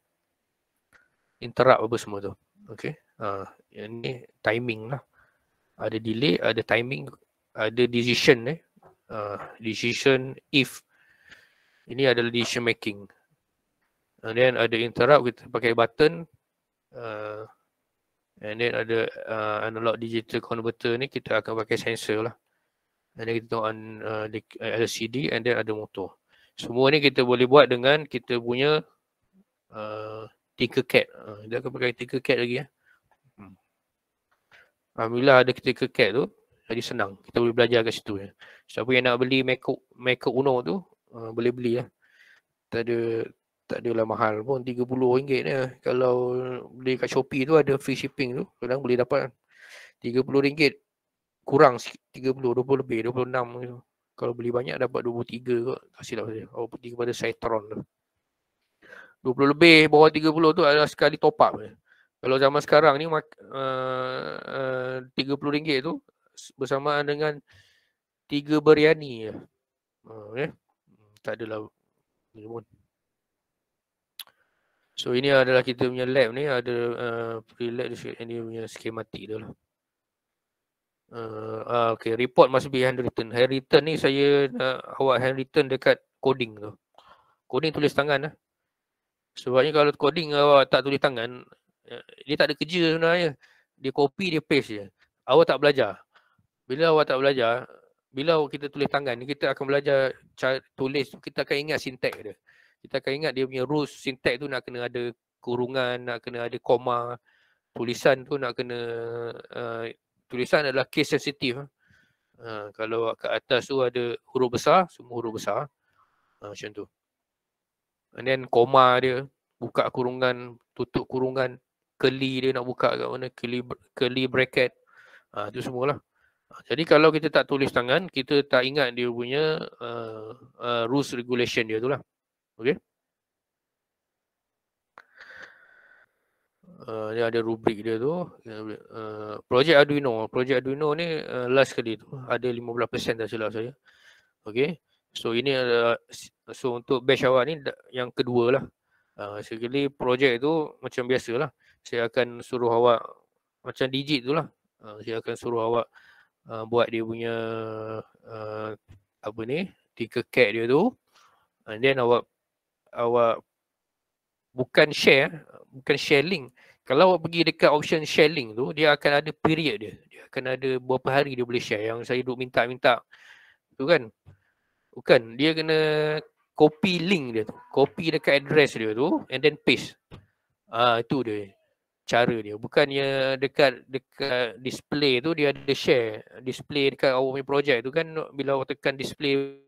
interrupt apa semua tu. Okay. Uh, ha, ini timing lah. Ada delay, ada timing, ada decision eh. Uh, decision if. Ini adalah decision making. And ha, then ada interrupt, kita pakai button. Uh, and then ada uh, analog digital converter ni, kita akan pakai sensor lah. And then kita tengok un, uh, LCD and then ada motor. Semua ni kita boleh buat dengan kita punya uh, Tinkercad. Uh, ha, dia akan pakai Tinkercad lagi ya. Alhamdulillah ada Tinkercad tu. Jadi senang. Kita boleh belajar kat situ ya. Siapa yang nak beli MacBook, MacBook Uno tu, uh, boleh beli ya. Tak ada tak adalah mahal pun RM30 ya. Eh. Kalau beli kat Shopee tu ada free shipping tu. Kadang boleh dapat RM30 kurang sikit. RM30, RM20 lebih, RM26 tu. Kalau beli banyak dapat 23 kot. Kasih lah. Oh, pergi kepada Cytron tu. 20 lebih bawah 30 tu adalah sekali top up kalau zaman sekarang ni uh, uh, RM30 tu bersamaan dengan tiga beriani, ya. Uh, okay. Hmm, tak adalah pun. So ini adalah kita punya lab ni ada uh, eh, pre-lab di sini punya skematik dia lah. Uh, eh, uh, ah, okay, report must be handwritten. Handwritten ni saya nak awak handwritten dekat coding tu. Coding tulis tangan lah. Sebabnya kalau coding awak tak tulis tangan, eh, dia tak ada kerja sebenarnya. Dia copy, dia paste je. Awak tak belajar. Bila awak tak belajar, bila kita tulis tangan, kita akan belajar tulis, kita akan ingat syntax dia. Kita akan ingat dia punya rules syntax tu nak kena ada kurungan, nak kena ada koma. Tulisan tu nak kena, uh, tulisan adalah case sensitive. Uh, kalau kat atas tu ada huruf besar, semua huruf besar. Uh, macam tu. And then koma dia, buka kurungan, tutup kurungan, keli dia nak buka kat mana, keli curly bracket, ha, itu semualah. Ha, jadi kalau kita tak tulis tangan, kita tak ingat dia punya uh, uh, rules regulation dia tu lah. Okay. Uh, dia ada rubrik dia tu. Uh, project Arduino. projek Arduino ni uh, last kali tu. Ada 15% dah silap saya. Okay. So ini adalah so untuk batch awak ni yang kedua lah. Uh, sekali projek tu macam biasa lah. Saya akan suruh awak macam digit tu lah. Uh, saya akan suruh awak uh, buat dia punya uh, apa ni ticker cat dia tu. And then awak awak bukan share bukan share link kalau awak pergi dekat option share link tu dia akan ada period dia dia akan ada berapa hari dia boleh share yang saya duk minta-minta tu kan Bukan, dia kena copy link dia tu. Copy dekat address dia tu and then paste. Ah itu dia cara dia. Bukannya dekat dekat display tu dia ada share. Display dekat awak punya project tu kan bila awak tekan display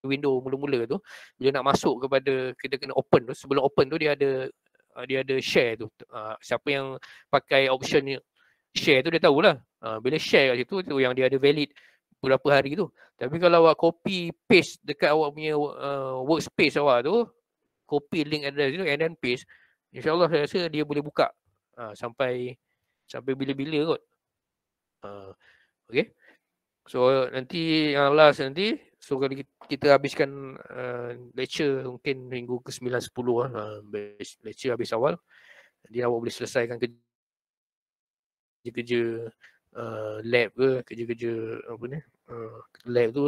window mula-mula tu bila nak masuk kepada kita kena open tu sebelum open tu dia ada ah, dia ada share tu ah, siapa yang pakai option share tu dia tahulah ah, bila share kat situ tu yang dia ada valid beberapa hari tu. Tapi kalau awak copy paste dekat awak punya uh, workspace awak tu, copy link address tu and then paste, insyaAllah saya rasa dia boleh buka ha, sampai sampai bila-bila kot. Ha, okay. So nanti yang last nanti, so kalau kita habiskan uh, lecture mungkin minggu ke-9-10 lah, uh, lecture habis awal, dia awak boleh selesaikan kerja-kerja uh, lab ke kerja-kerja apa ni uh, lab tu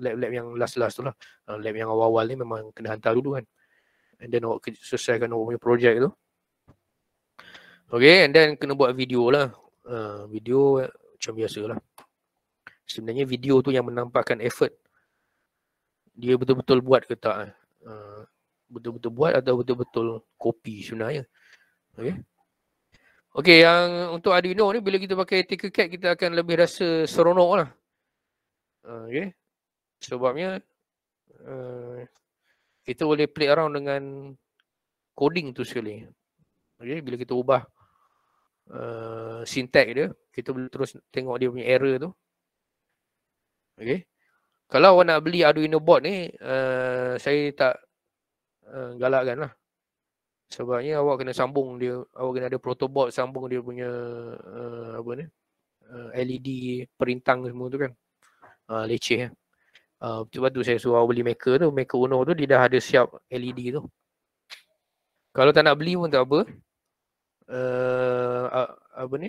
lab-lab yang last-last tu lah uh, lab yang awal-awal ni memang kena hantar dulu kan and then awak selesaikan awak punya projek tu okay and then kena buat video lah uh, video macam biasa lah sebenarnya video tu yang menampakkan effort dia betul-betul buat ke tak eh? uh, betul-betul buat atau betul-betul copy sebenarnya okay Okey, yang untuk Arduino ni bila kita pakai Tinkercad kita akan lebih rasa seronok lah. Okey. Sebabnya uh, kita boleh play around dengan coding tu sekali. Okey, bila kita ubah uh, syntax dia, kita boleh terus tengok dia punya error tu. Okey. Kalau awak nak beli Arduino board ni, uh, saya tak uh, galakkan lah. Sebabnya awak kena sambung dia, awak kena ada protobot sambung dia punya uh, apa ni? Uh, eh, LED perintang semua tu kan. Ah uh, leceh ya. Ah uh, tu saya suruh awak beli maker tu, maker Uno tu dia dah ada siap LED tu. Kalau tak nak beli pun tak apa. Uh, uh, apa ni?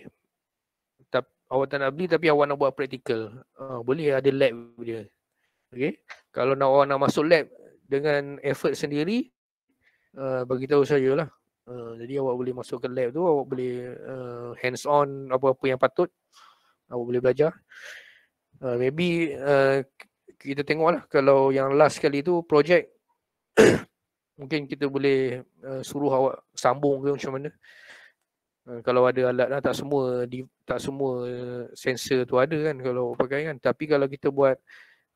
Tak, awak tak nak beli tapi awak nak buat praktikal. Uh, ah, boleh ada lab dia. Okay. Kalau nak awak nak masuk lab dengan effort sendiri, Eh, bagi tahu saya lah. Uh, eh, jadi awak boleh masuk ke lab tu, awak boleh uh, hands on apa-apa yang patut. Awak boleh belajar. Uh, maybe uh, kita tengok lah kalau yang last kali tu projek, mungkin kita boleh uh, suruh awak sambung ke macam mana. Uh, kalau ada alat lah, tak semua di, tak semua sensor tu ada kan kalau pakai kan. Tapi kalau kita buat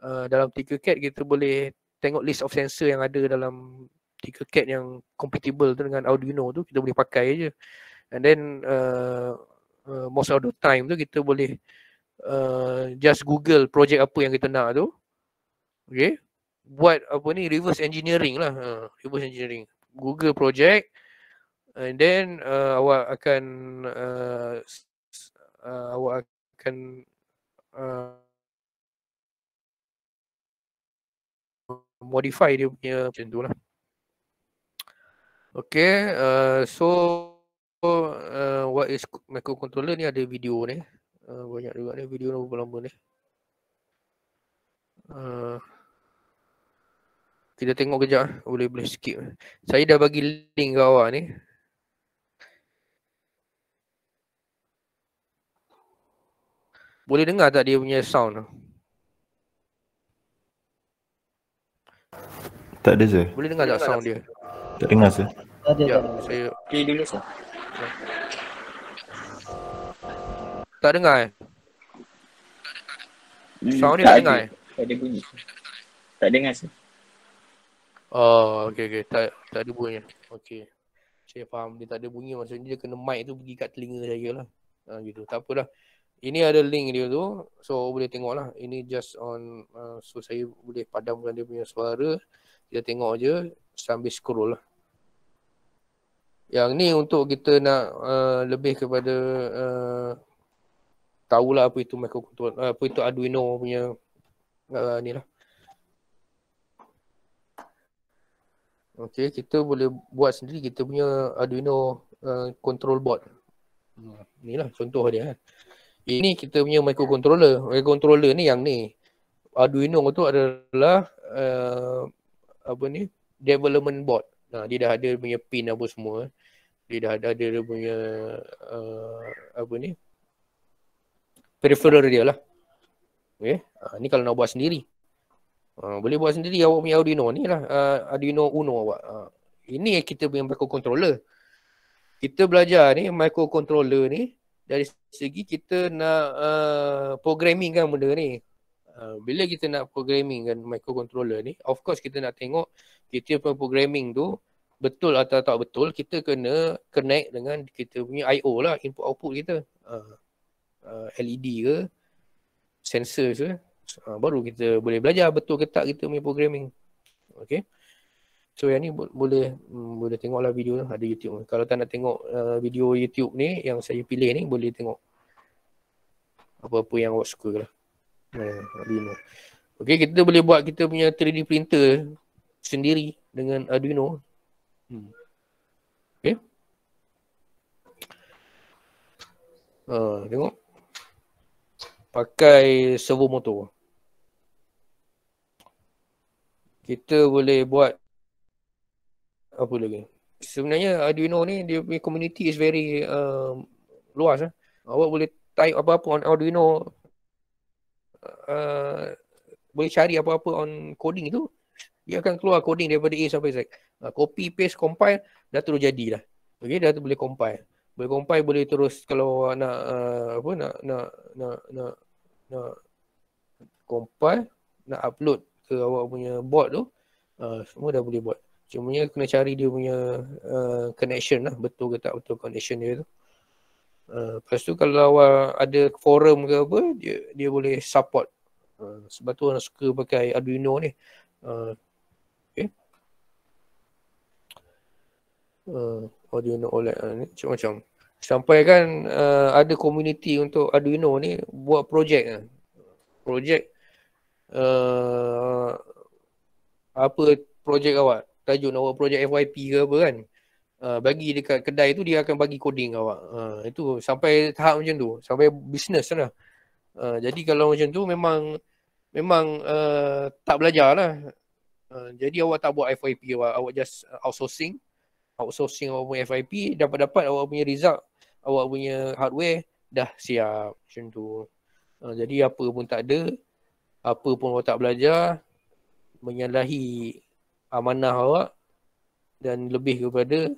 uh, dalam 3CAT, kita boleh tengok list of sensor yang ada dalam tiga cat yang compatible tu dengan Arduino tu kita boleh pakai aje. And then uh, uh, most of the time tu kita boleh uh, just google projek apa yang kita nak tu. Okay. Buat apa ni reverse engineering lah. Uh, reverse engineering. Google project and then uh, awak akan uh, uh, awak akan uh, modify dia punya macam tu lah. Okay, uh, so uh, what is microcontroller ni ada video ni. Uh, banyak juga ni video ni berapa lama ni. Uh, kita tengok kejap eh. boleh boleh skip. Saya dah bagi link ke awak ni. Boleh dengar tak dia punya sound tu? Tak ada je. Boleh dengar tak sound dia? Tak dengar sir. Ada ya, Saya play Tak dengar eh? Hmm, Sound ni tak, dengar eh? ada. eh? Tak dengar sir. Oh, okey okey. Tak tak ada bunyi. Okey. Saya faham dia tak ada bunyi maksudnya dia kena mic tu pergi kat telinga saya lah. Ha, gitu. Tak apalah. Ini ada link dia tu. So boleh tengok lah. Ini just on. Uh, so saya boleh padamkan dia punya suara. Dia tengok je sambil scroll lah. Yang ni untuk kita nak uh, lebih kepada uh, lah apa itu microcontroller, uh, apa itu Arduino punya uh, ni lah. Okay, kita boleh buat sendiri kita punya Arduino uh, control board. Hmm. Ni lah contoh dia. Eh. Ini kita punya microcontroller. Microcontroller ni yang ni. Arduino tu adalah uh, apa ni? Development board. Nah, dia dah ada punya pin apa semua. Eh dia dah, ada dia punya uh, apa ni peripheral dia lah okay. uh, ni kalau nak buat sendiri uh, boleh buat sendiri awak punya Arduino ni lah uh, Arduino Uno awak uh, ini kita punya microcontroller kita belajar ni microcontroller ni dari segi kita nak uh, programming kan benda ni bila kita nak programming kan microcontroller ni of course kita nak tengok kita punya programming tu betul atau tak betul kita kena connect dengan kita punya IO lah input output kita uh, ah, uh, ah, LED ke sensor ke uh, baru kita boleh belajar betul ke tak kita punya programming okay So yang ni boleh hmm, boleh lah video tu ada YouTube. Kalau tak nak tengok uh, video YouTube ni yang saya pilih ni boleh tengok apa-apa yang awak suka lah. Eh, Arduino. Okay kita boleh buat kita punya 3D printer sendiri dengan Arduino. Hmm. Okay. Uh, ah, tengok. Pakai servo motor. Kita boleh buat apa lagi. Sebenarnya Arduino ni dia punya community is very uh, luas. Eh. Awak boleh type apa-apa on Arduino. Uh, boleh cari apa-apa on coding itu dia akan keluar coding daripada A sampai Z. Uh, copy, paste, compile, dah terus jadilah. Okay, dah tu boleh compile. Boleh compile, boleh terus kalau nak uh, apa nak nak nak nak nak compile, nak upload ke awak punya board tu, uh, semua dah boleh buat. Cuma kena cari dia punya uh, connection lah, betul ke tak betul connection dia tu. Uh, lepas tu kalau awak ada forum ke apa, dia dia boleh support. Uh, sebab tu orang suka pakai Arduino ni. Uh, uh, Arduino OLED uh, ni macam-macam sampai kan uh, ada community untuk Arduino ni buat projek kan. uh. projek uh, apa projek awak tajuk nak buat projek FYP ke apa kan uh, bagi dekat kedai tu dia akan bagi coding awak uh, itu sampai tahap macam tu sampai bisnes lah uh, jadi kalau macam tu memang memang uh, tak belajar lah Uh, jadi awak tak buat FYP awak, awak just outsourcing uh, outsourcing awak punya FIP dapat-dapat awak punya result awak punya hardware dah siap macam tu uh, jadi apa pun tak ada apa pun awak tak belajar menyalahi amanah awak dan lebih kepada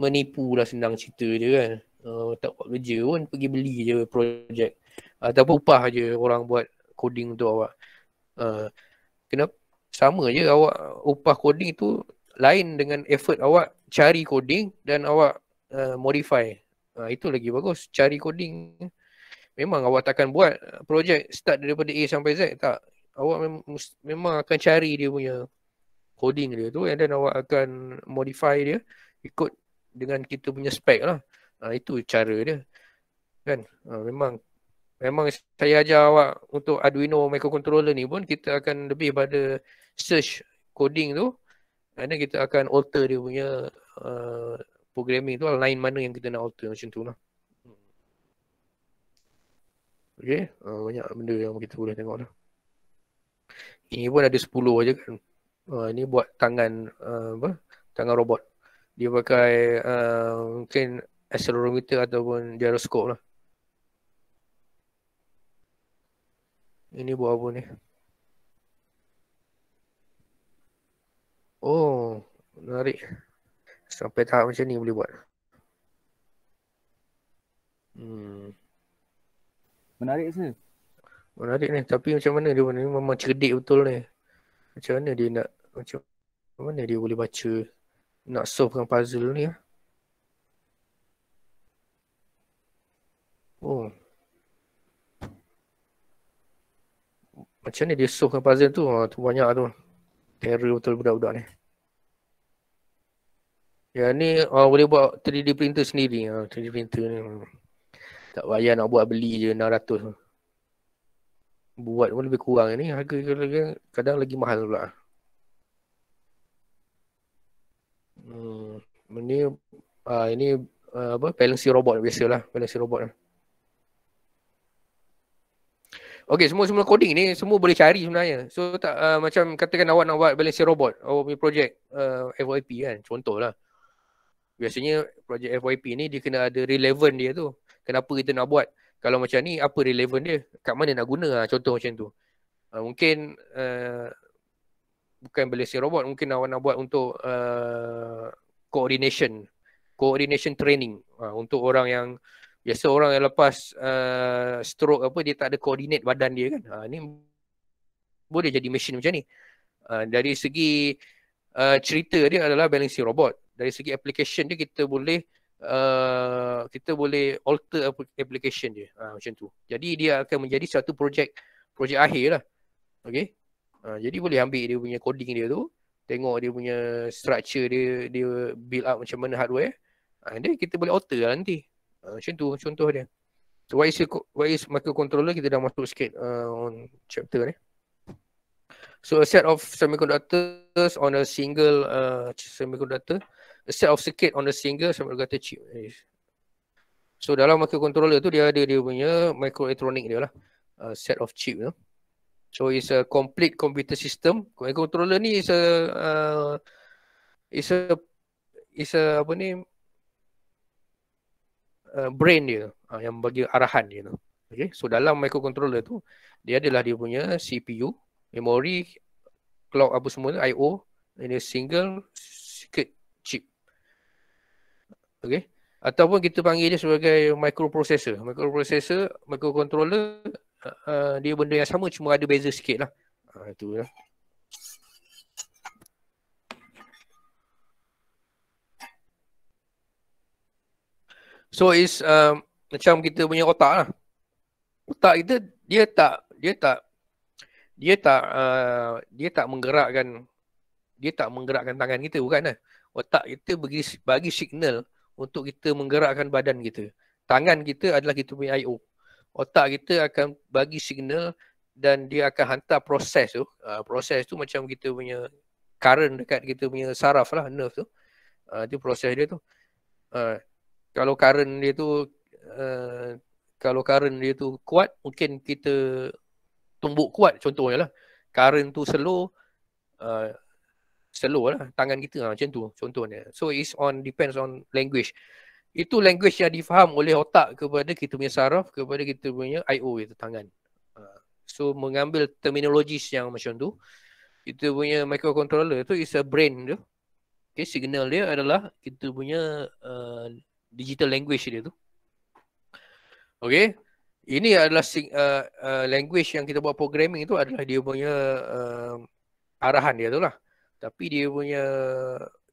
menipu lah senang cerita je kan uh, tak buat kerja pun pergi beli je projek uh, ataupun upah je orang buat coding untuk awak uh, kenapa sama je awak upah coding tu lain dengan effort awak cari coding dan awak uh, modify. Uh, itu lagi bagus, cari coding. Memang awak takkan buat uh, projek start daripada A sampai Z, tak. Awak mem- memang akan cari dia punya coding dia tu and then awak akan modify dia ikut dengan kita punya spec lah. Uh, itu cara dia. Kan? Uh, memang memang saya ajar awak untuk Arduino microcontroller ni pun kita akan lebih pada search coding tu and kita akan alter dia punya Uh, programming tu line lah, mana yang kita nak alter macam tu lah Okay, uh, banyak benda yang kita boleh tengok lah Ini pun ada 10 aja kan uh, Ini buat tangan uh, apa? Tangan robot Dia pakai uh, mungkin accelerometer ataupun gyroscope lah Ini buat apa ni? Oh, menarik. Sampai tahap macam ni boleh buat. Hmm. Menarik ke? Menarik ni. Tapi macam mana dia ni memang cerdik betul ni. Macam mana dia nak macam mana dia boleh baca nak solve kan puzzle ni Oh. Macam ni dia solve kan puzzle tu? Ha, tu banyak tu. Terror betul budak-budak ni. Ya ni uh, boleh buat 3D printer sendiri. Uh, ha, 3D printer ni. Tak payah nak buat beli je 600. Buat pun lebih kurang ni harga kadang, kadang lagi mahal pula. Hmm, ha, ini uh, ha, ini uh, apa balance robot biasalah, balance robot. Okay, semua-semua coding ni semua boleh cari sebenarnya. So tak uh, macam katakan awak nak buat balance robot, awak punya projek uh, FYP kan, contohlah. Biasanya projek FYP ni dia kena ada relevant dia tu. Kenapa kita nak buat? Kalau macam ni apa relevant dia? Kat mana nak guna? Ha, contoh macam tu. Uh, mungkin uh, bukan balancing robot, mungkin awak nak buat untuk uh, coordination. Coordination training uh, untuk orang yang biasa orang yang lepas uh, stroke apa dia tak ada coordinate badan dia kan. Uh, ni boleh jadi mesin macam ni. Uh, dari segi uh, cerita dia adalah balancing robot dari segi application dia kita boleh uh, kita boleh alter application dia ha, macam tu jadi dia akan menjadi satu projek projek akhir lah okay? ha, jadi boleh ambil dia punya coding dia tu tengok dia punya structure dia dia build up macam mana hardware ha, dia kita boleh alter lah nanti ha, macam tu contoh dia so, why is, why is microcontroller kita dah masuk sikit uh, on chapter ni So a set of semiconductors on a single uh, semiconductor a set of circuit on the single sama dia kata chip. So dalam microcontroller tu dia ada dia punya microelectronic dia lah. A uh, set of chip tu. So it's a complete computer system. Microcontroller ni is a uh, is a is a apa ni uh, brain dia uh, yang bagi arahan dia tu. Okay. So dalam microcontroller tu dia adalah dia punya CPU, memory, clock apa semua ni, IO, ini single circuit Okay. Ataupun kita panggil dia sebagai microprocessor. Microprocessor, microcontroller, uh, uh, dia benda yang sama cuma ada beza sikit lah. Uh, ha, itu lah. So is um, uh, macam kita punya otak lah. Otak kita, dia tak, dia tak, dia tak, uh, dia tak menggerakkan, dia tak menggerakkan tangan kita bukan lah. Otak kita bagi, bagi signal untuk kita menggerakkan badan kita. Tangan kita adalah kita punya IO. Otak kita akan bagi signal dan dia akan hantar proses tu. Uh, proses tu macam kita punya current dekat kita punya saraf lah, nerve tu. Uh, itu proses dia tu. Uh, kalau current dia tu, uh, kalau current dia tu kuat, mungkin kita tumbuk kuat contohnya lah. Current tu slow, uh, slow lah tangan kita lah macam tu contohnya so it's on depends on language itu language yang difaham oleh otak kepada kita punya saraf kepada kita punya IO itu tangan ha, so mengambil terminologi yang macam tu kita punya microcontroller tu is a brain tu okay, signal dia adalah kita punya uh, digital language dia tu Okay, ini adalah uh, uh, language yang kita buat programming itu adalah dia punya uh, arahan dia tu lah tapi dia punya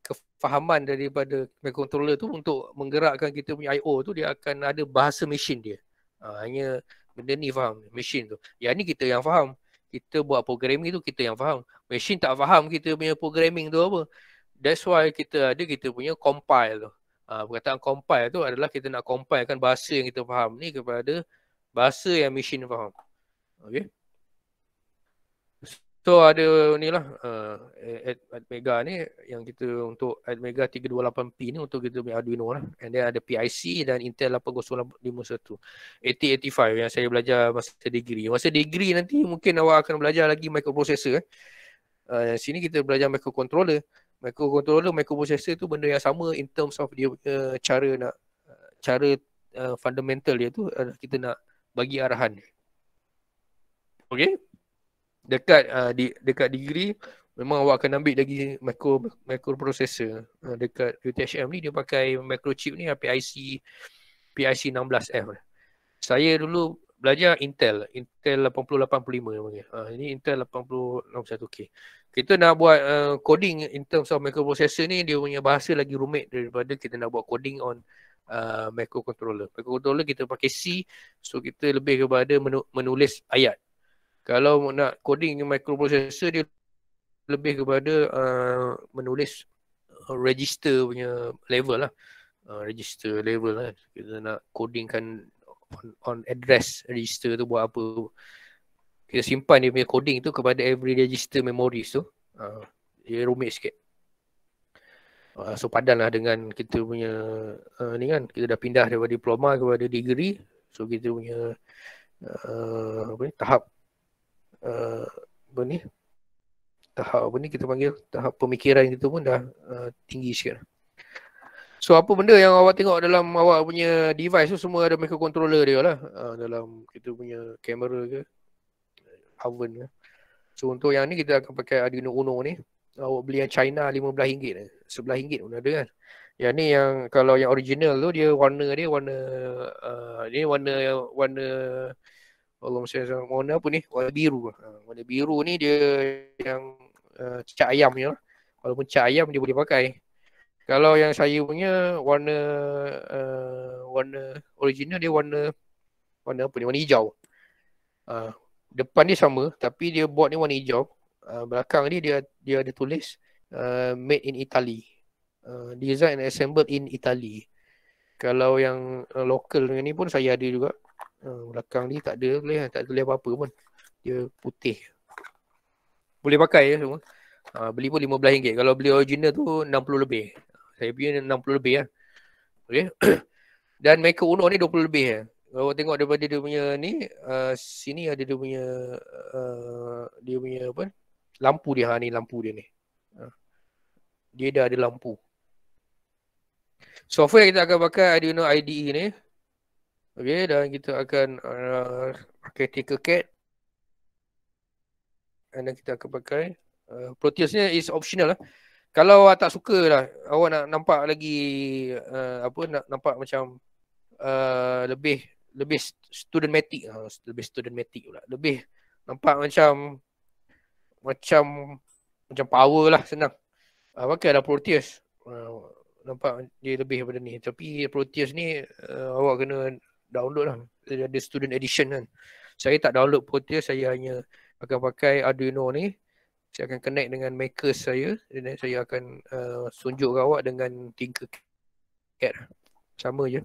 kefahaman daripada controller tu untuk menggerakkan kita punya IO tu dia akan ada bahasa mesin dia. Uh, hanya benda ni faham mesin tu. Yang ni kita yang faham. Kita buat programming tu kita yang faham. Mesin tak faham kita punya programming tu apa. That's why kita ada kita punya compile tu. Ha, perkataan compile tu adalah kita nak compilekan bahasa yang kita faham ni kepada bahasa yang mesin faham. Okay. So ada ni lah uh, eh, Ad, eh, Ad Mega ni yang kita untuk Ad Mega 328P ni untuk kita punya Arduino lah And then ada PIC dan Intel 80851 8085 yang saya belajar masa degree Masa degree nanti mungkin awak akan belajar lagi microprocessor eh uh, Sini kita belajar microcontroller Microcontroller, microprocessor tu benda yang sama in terms of dia punya cara nak Cara uh, fundamental dia tu uh, kita nak bagi arahan Okay dekat uh, di dekat degree memang awak akan ambil lagi micro micro processor uh, dekat UTHM ni dia pakai microchip ni PIC PIC 16F saya dulu belajar Intel Intel 8085 namanya uh, ini Intel 8061K kita nak buat uh, coding in terms of microprocessor ni dia punya bahasa lagi rumit daripada kita nak buat coding on uh, microcontroller. Microcontroller kita pakai C so kita lebih kepada menulis ayat kalau nak coding microprocessor dia lebih kepada uh, menulis uh, register punya level lah uh, register level lah kita nak codingkan on, on address register tu buat apa kita simpan dia punya coding tu kepada every register memory tu uh, dia rumit sikit uh, so padanlah dengan kita punya uh, ni kan kita dah pindah daripada diploma kepada degree so kita punya uh, apa ni, tahap Eh, apa ni tahap apa ni kita panggil tahap pemikiran kita pun dah uh, tinggi sikit so apa benda yang awak tengok dalam awak punya device tu semua ada microcontroller dia lah uh, dalam kita punya kamera ke oven ke so untuk yang ni kita akan pakai Arduino Uno ni awak beli yang China RM15 eh? RM11 pun ada kan yang ni yang kalau yang original tu dia warna dia warna uh, ni warna warna Allah macam warna apa ni? Warna biru. Ha, warna biru ni dia yang uh, cak ayam ya. Lah. pun cak ayam dia boleh pakai. Kalau yang saya punya warna uh, warna original dia warna warna apa ni? Warna hijau. Ha, depan dia sama tapi dia buat ni warna hijau. Ha, belakang ni dia dia ada tulis uh, made in Italy. Uh, design and assembled in Italy. Kalau yang uh, local dengan ni pun saya ada juga uh, belakang ni tak ada boleh lah, tak ada apa-apa pun dia putih boleh pakai ya semua uh, beli pun RM15 kalau beli original tu 60 lebih saya punya 60 lebih lah okay. dan mereka uno ni 20 lebih ya kalau orang tengok daripada dia punya ni uh, sini ada dia punya uh, dia punya apa lampu dia ha ni lampu dia ni uh, dia dah ada lampu software kita akan pakai Arduino IDE ni Okay, dan kita akan uh, pakai ticker cat. And then kita akan pakai. Uh, Proteus ni is optional lah. Kalau awak tak suka lah, awak nak nampak lagi, uh, apa, nak nampak macam uh, lebih lebih student matic lah. Lebih student matic pula. Lebih nampak macam macam macam power lah senang. Uh, ah, pakai lah Proteus. Uh, nampak dia lebih daripada ni. Tapi Proteus ni uh, awak kena download lah. Dia ada student edition kan. Saya tak download Proteus, saya hanya akan pakai Arduino ni. Saya akan connect dengan maker saya dan saya akan uh, sunjuk awak dengan Tinkercad. Sama je.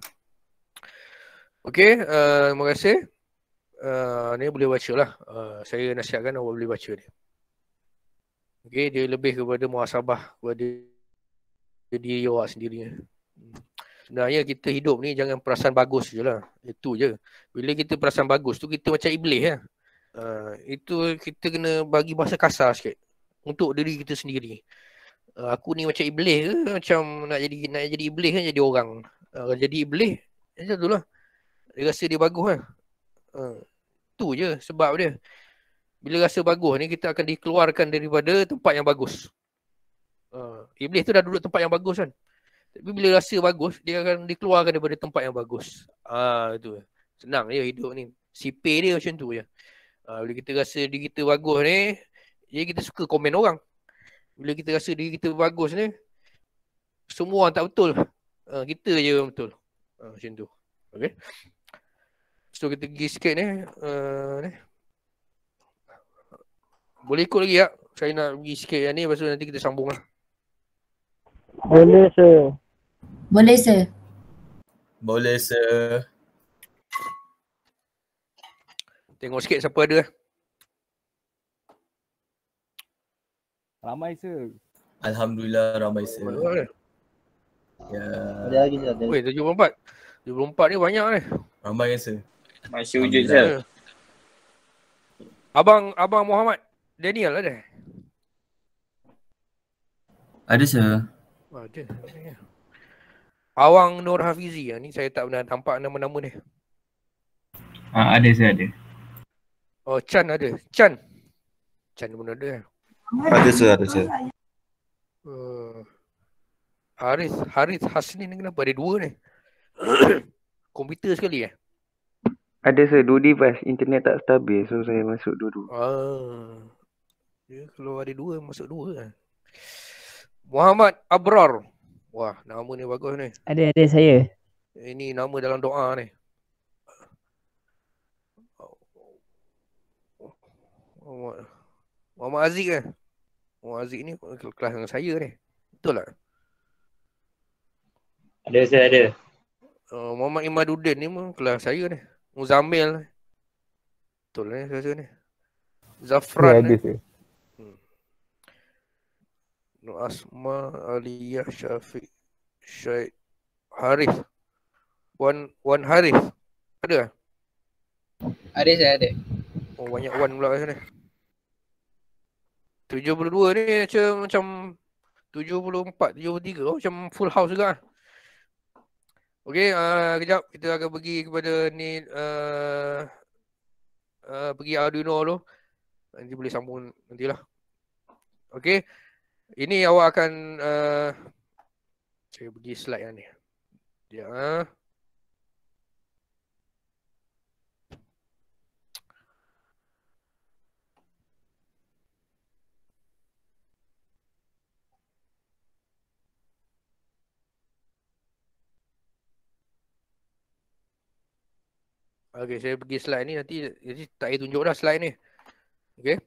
Okay, uh, terima kasih. Uh, ni boleh baca lah. Uh, saya nasihatkan awak boleh baca ni. Okay, dia lebih kepada muasabah kepada diri awak sendirinya. Hmm. Sebenarnya kita hidup ni jangan perasan bagus je lah. Itu je. Bila kita perasan bagus tu kita macam iblis ya. Uh, itu kita kena bagi bahasa kasar sikit. Untuk diri kita sendiri. Uh, aku ni macam iblis ke? Macam nak jadi nak jadi iblis kan jadi orang. Uh, jadi iblis. Macam tu lah. Dia rasa dia bagus kan. Itu uh, je sebab dia. Bila rasa bagus ni kita akan dikeluarkan daripada tempat yang bagus. Uh, iblis tu dah duduk tempat yang bagus kan. Tapi bila rasa bagus, dia akan dikeluarkan daripada tempat yang bagus. Ah ha, Senang dia hidup ni. Sipe dia macam tu je. Ha, bila kita rasa diri kita bagus ni, jadi kita suka komen orang. Bila kita rasa diri kita bagus ni, semua orang tak betul. Ha, kita je yang betul. Ha, macam tu. Okay. So kita pergi sikit ni. Uh, ni. Boleh ikut lagi tak? Saya nak pergi sikit yang ni. Lepas tu nanti kita sambung lah. Boleh, sir. Boleh, sir. Boleh, sir. Tengok sikit siapa ada. Ramai, sir. Alhamdulillah, ramai, sir. Eh? Ya. Ada lagi, sir. Weh, tujuh empat. Tujuh empat ni banyak, ni. Ramai, sir. Masih wujud, sir. Abang, Abang Muhammad. Daniel ada? Ada, sir. Ada. Ada. Awang Nur Hafizi ya. ni saya tak pernah nampak nama-nama ni. Ha, ah, ada saya ada. Oh Chan ada. Chan. Chan pun ada. Eh. Ada saya ada saya. Uh, Haris Haris Hasni ni kenapa ada dua ni? Komputer sekali eh. Ada saya dua device internet tak stabil so saya masuk dua-dua. Ah. kalau ada dua masuk dua lah. Muhammad Abrar. Wah, nama ni bagus ni. Ada, ada saya. Ini eh, nama dalam doa ni. Muhammad Aziz eh, Muhammad Aziz ni kelas dengan saya ni. Betul tak? Ada, saya ada. Uh, Muhammad Imaduddin ni pun kelas saya ni. Muzamil ni. Betul ni, saya ni. Zafran ya, ni. Saya. Ibn Asma Aliyah Syafiq Syed Harif Wan Wan Harif Ada kan? Ada saya ada Oh banyak Wan pula kat sana 72 ni macam, macam 74, 73 oh, macam full house juga lah. Okay, uh, ah, kejap kita akan pergi kepada ni uh, ah, uh, ah, pergi Arduino dulu. Nanti boleh sambung nantilah. Okay. Ini awak akan uh, saya pergi slide yang ni. Ya. Okey, saya pergi slide ni nanti jadi tak payah tunjuk dah slide ni. Okey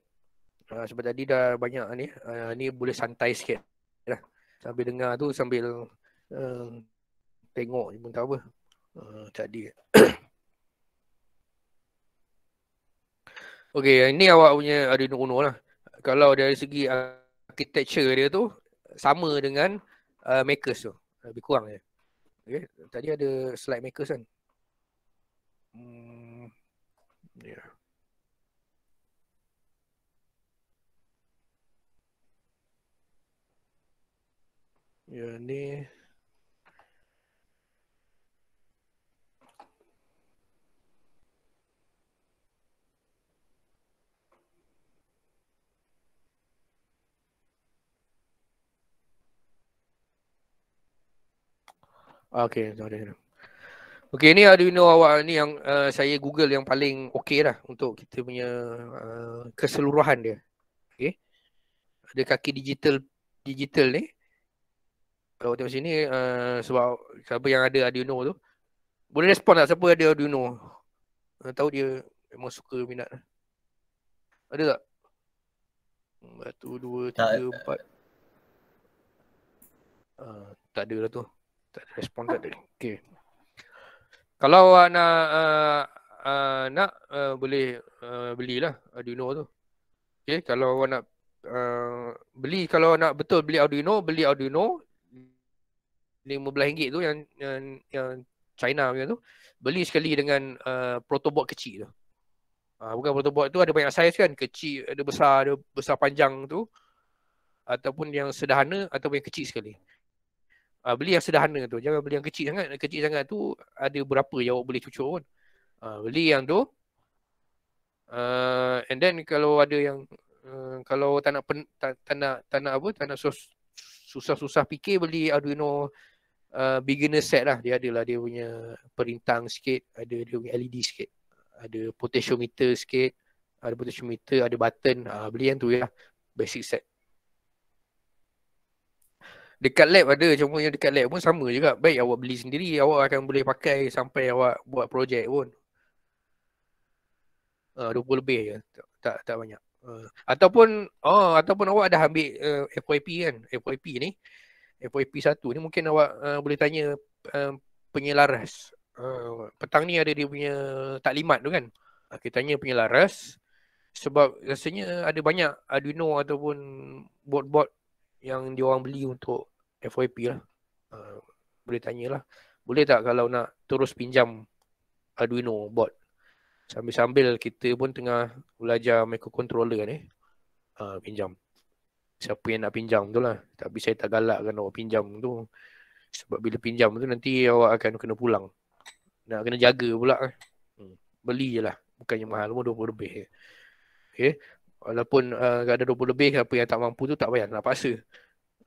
uh, sebab tadi dah banyak ni uh, ni boleh santai sikit lah. sambil dengar tu sambil uh, tengok je pun tak apa uh, ah, tadi Okey, ini awak punya Arduino Uno lah. Kalau dari segi architecture dia tu sama dengan uh, makers tu. Lebih kurang je. Okay. Tadi ada slide makers kan. Hmm. Yeah. Ya ni Okay, sorry. Okay, ini Arduino awak ni yang uh, saya Google yang paling okey lah untuk kita punya uh, keseluruhan dia. Okay. Ada kaki digital digital ni. Kalau tengok sini uh, sebab siapa yang ada Arduino tu boleh respon tak siapa ada Arduino? Uh, tahu dia memang suka minat. Ada tak? Batu dua, tiga, tak. empat. Uh, tak ada lah tu. Tak ada respon tak ada. Okay. Kalau uh, nak, uh, uh, nak uh, boleh uh, belilah Arduino tu. Okay, kalau nak uh, beli, kalau nak betul beli Arduino, beli Arduino. RM15 tu yang yang yang China punya tu beli sekali dengan uh, protobot kecil tu. Uh, bukan protobot tu ada banyak saiz kan, kecil, ada besar, ada besar panjang tu ataupun yang sederhana ataupun yang kecil sekali. Uh, beli yang sederhana tu, jangan beli yang kecil sangat. Kecil sangat tu ada berapa yang awak boleh cucuk pun. Uh, beli yang tu. Uh, and then kalau ada yang uh, kalau tak nak pen, tak, tak nak tak nak apa, tak nak susah-susah fikir beli Arduino Uh, beginner set lah dia adalah dia punya perintang sikit ada dia punya LED sikit ada potentiometer sikit ada potentiometer ada button uh, beli yang tu ya basic set dekat lab ada cuma yang dekat lab pun sama juga baik awak beli sendiri awak akan boleh pakai sampai awak buat projek pun ah, uh, 20 lebih je tak tak, tak banyak uh, ataupun oh ataupun awak dah ambil uh, eh, FYP kan FYP ni FYP 1 ni mungkin awak uh, boleh tanya uh, penyelaras. Uh, petang ni ada dia punya taklimat tu kan. Uh, kita tanya penyelaras sebab rasanya ada banyak Arduino ataupun bot-bot yang dia orang beli untuk FYP lah. Uh, boleh tanyalah. Boleh tak kalau nak terus pinjam Arduino bot sambil-sambil kita pun tengah belajar microcontroller ni. Uh, pinjam siapa yang nak pinjam tu lah. Tapi saya tak galakkan awak pinjam tu. Sebab bila pinjam tu nanti awak akan kena pulang. Nak kena jaga pula. Hmm. Beli je lah. Bukannya mahal pun 20 lebih. Okay. Walaupun uh, ada 20 lebih, siapa yang tak mampu tu tak payah nak paksa.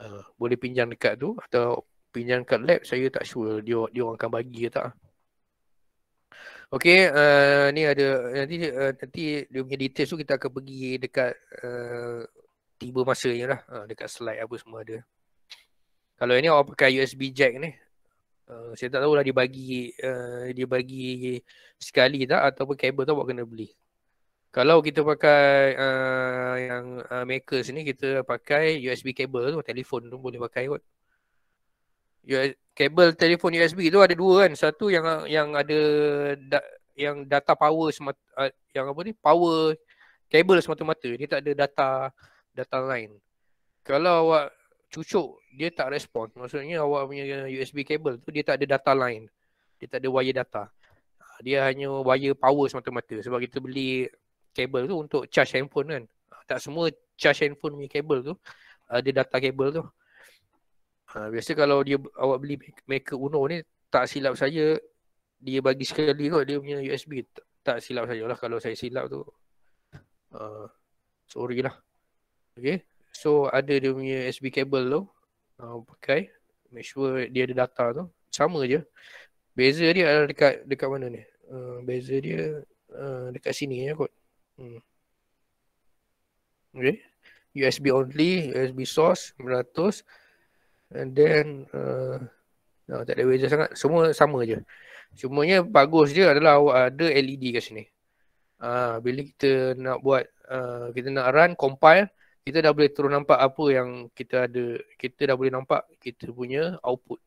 Uh, boleh pinjam dekat tu atau pinjam dekat lab saya tak sure dia, dia orang akan bagi ke tak. Okay, uh, eh, ni ada nanti uh, nanti dia punya details tu kita akan pergi dekat uh, tiba masanya lah ha, dekat slide apa semua ada kalau ini awak pakai USB jack ni uh, saya tak tahu lah dia bagi uh, dia bagi sekali tak ataupun kabel tu awak kena beli kalau kita pakai uh, yang uh, makers ni kita pakai USB kabel tu telefon tu boleh pakai kot US, kabel telefon USB tu ada dua kan satu yang yang ada da, yang data power semata, uh, yang apa ni power kabel semata-mata dia tak ada data data lain. Kalau awak cucuk, dia tak respon. Maksudnya awak punya USB kabel tu dia tak ada data lain, Dia tak ada wire data. Ah, dia hanya wire power semata-mata sebab kita beli kabel tu untuk charge handphone kan. Ah, tak semua charge handphone punya kabel tu ah, ada data kabel tu. Ha, biasa kalau dia awak beli Maker Uno ni tak silap saya dia bagi sekali kot dia punya USB tak, silap saya lah kalau saya silap tu uh, sorry lah Okay. So ada dia punya USB cable tu. Uh, pakai. Make sure dia ada data tu. Sama je. Beza dia adalah dekat dekat mana ni? Uh, beza dia uh, dekat sini je ya kot. Hmm. Okay. USB only, USB source, 100. And then uh, no, tak ada beza sangat. Semua sama je. Cumanya bagus je adalah awak ada LED kat sini. Uh, bila kita nak buat, uh, kita nak run, compile, kita dah boleh terus nampak apa yang kita ada kita dah boleh nampak kita punya output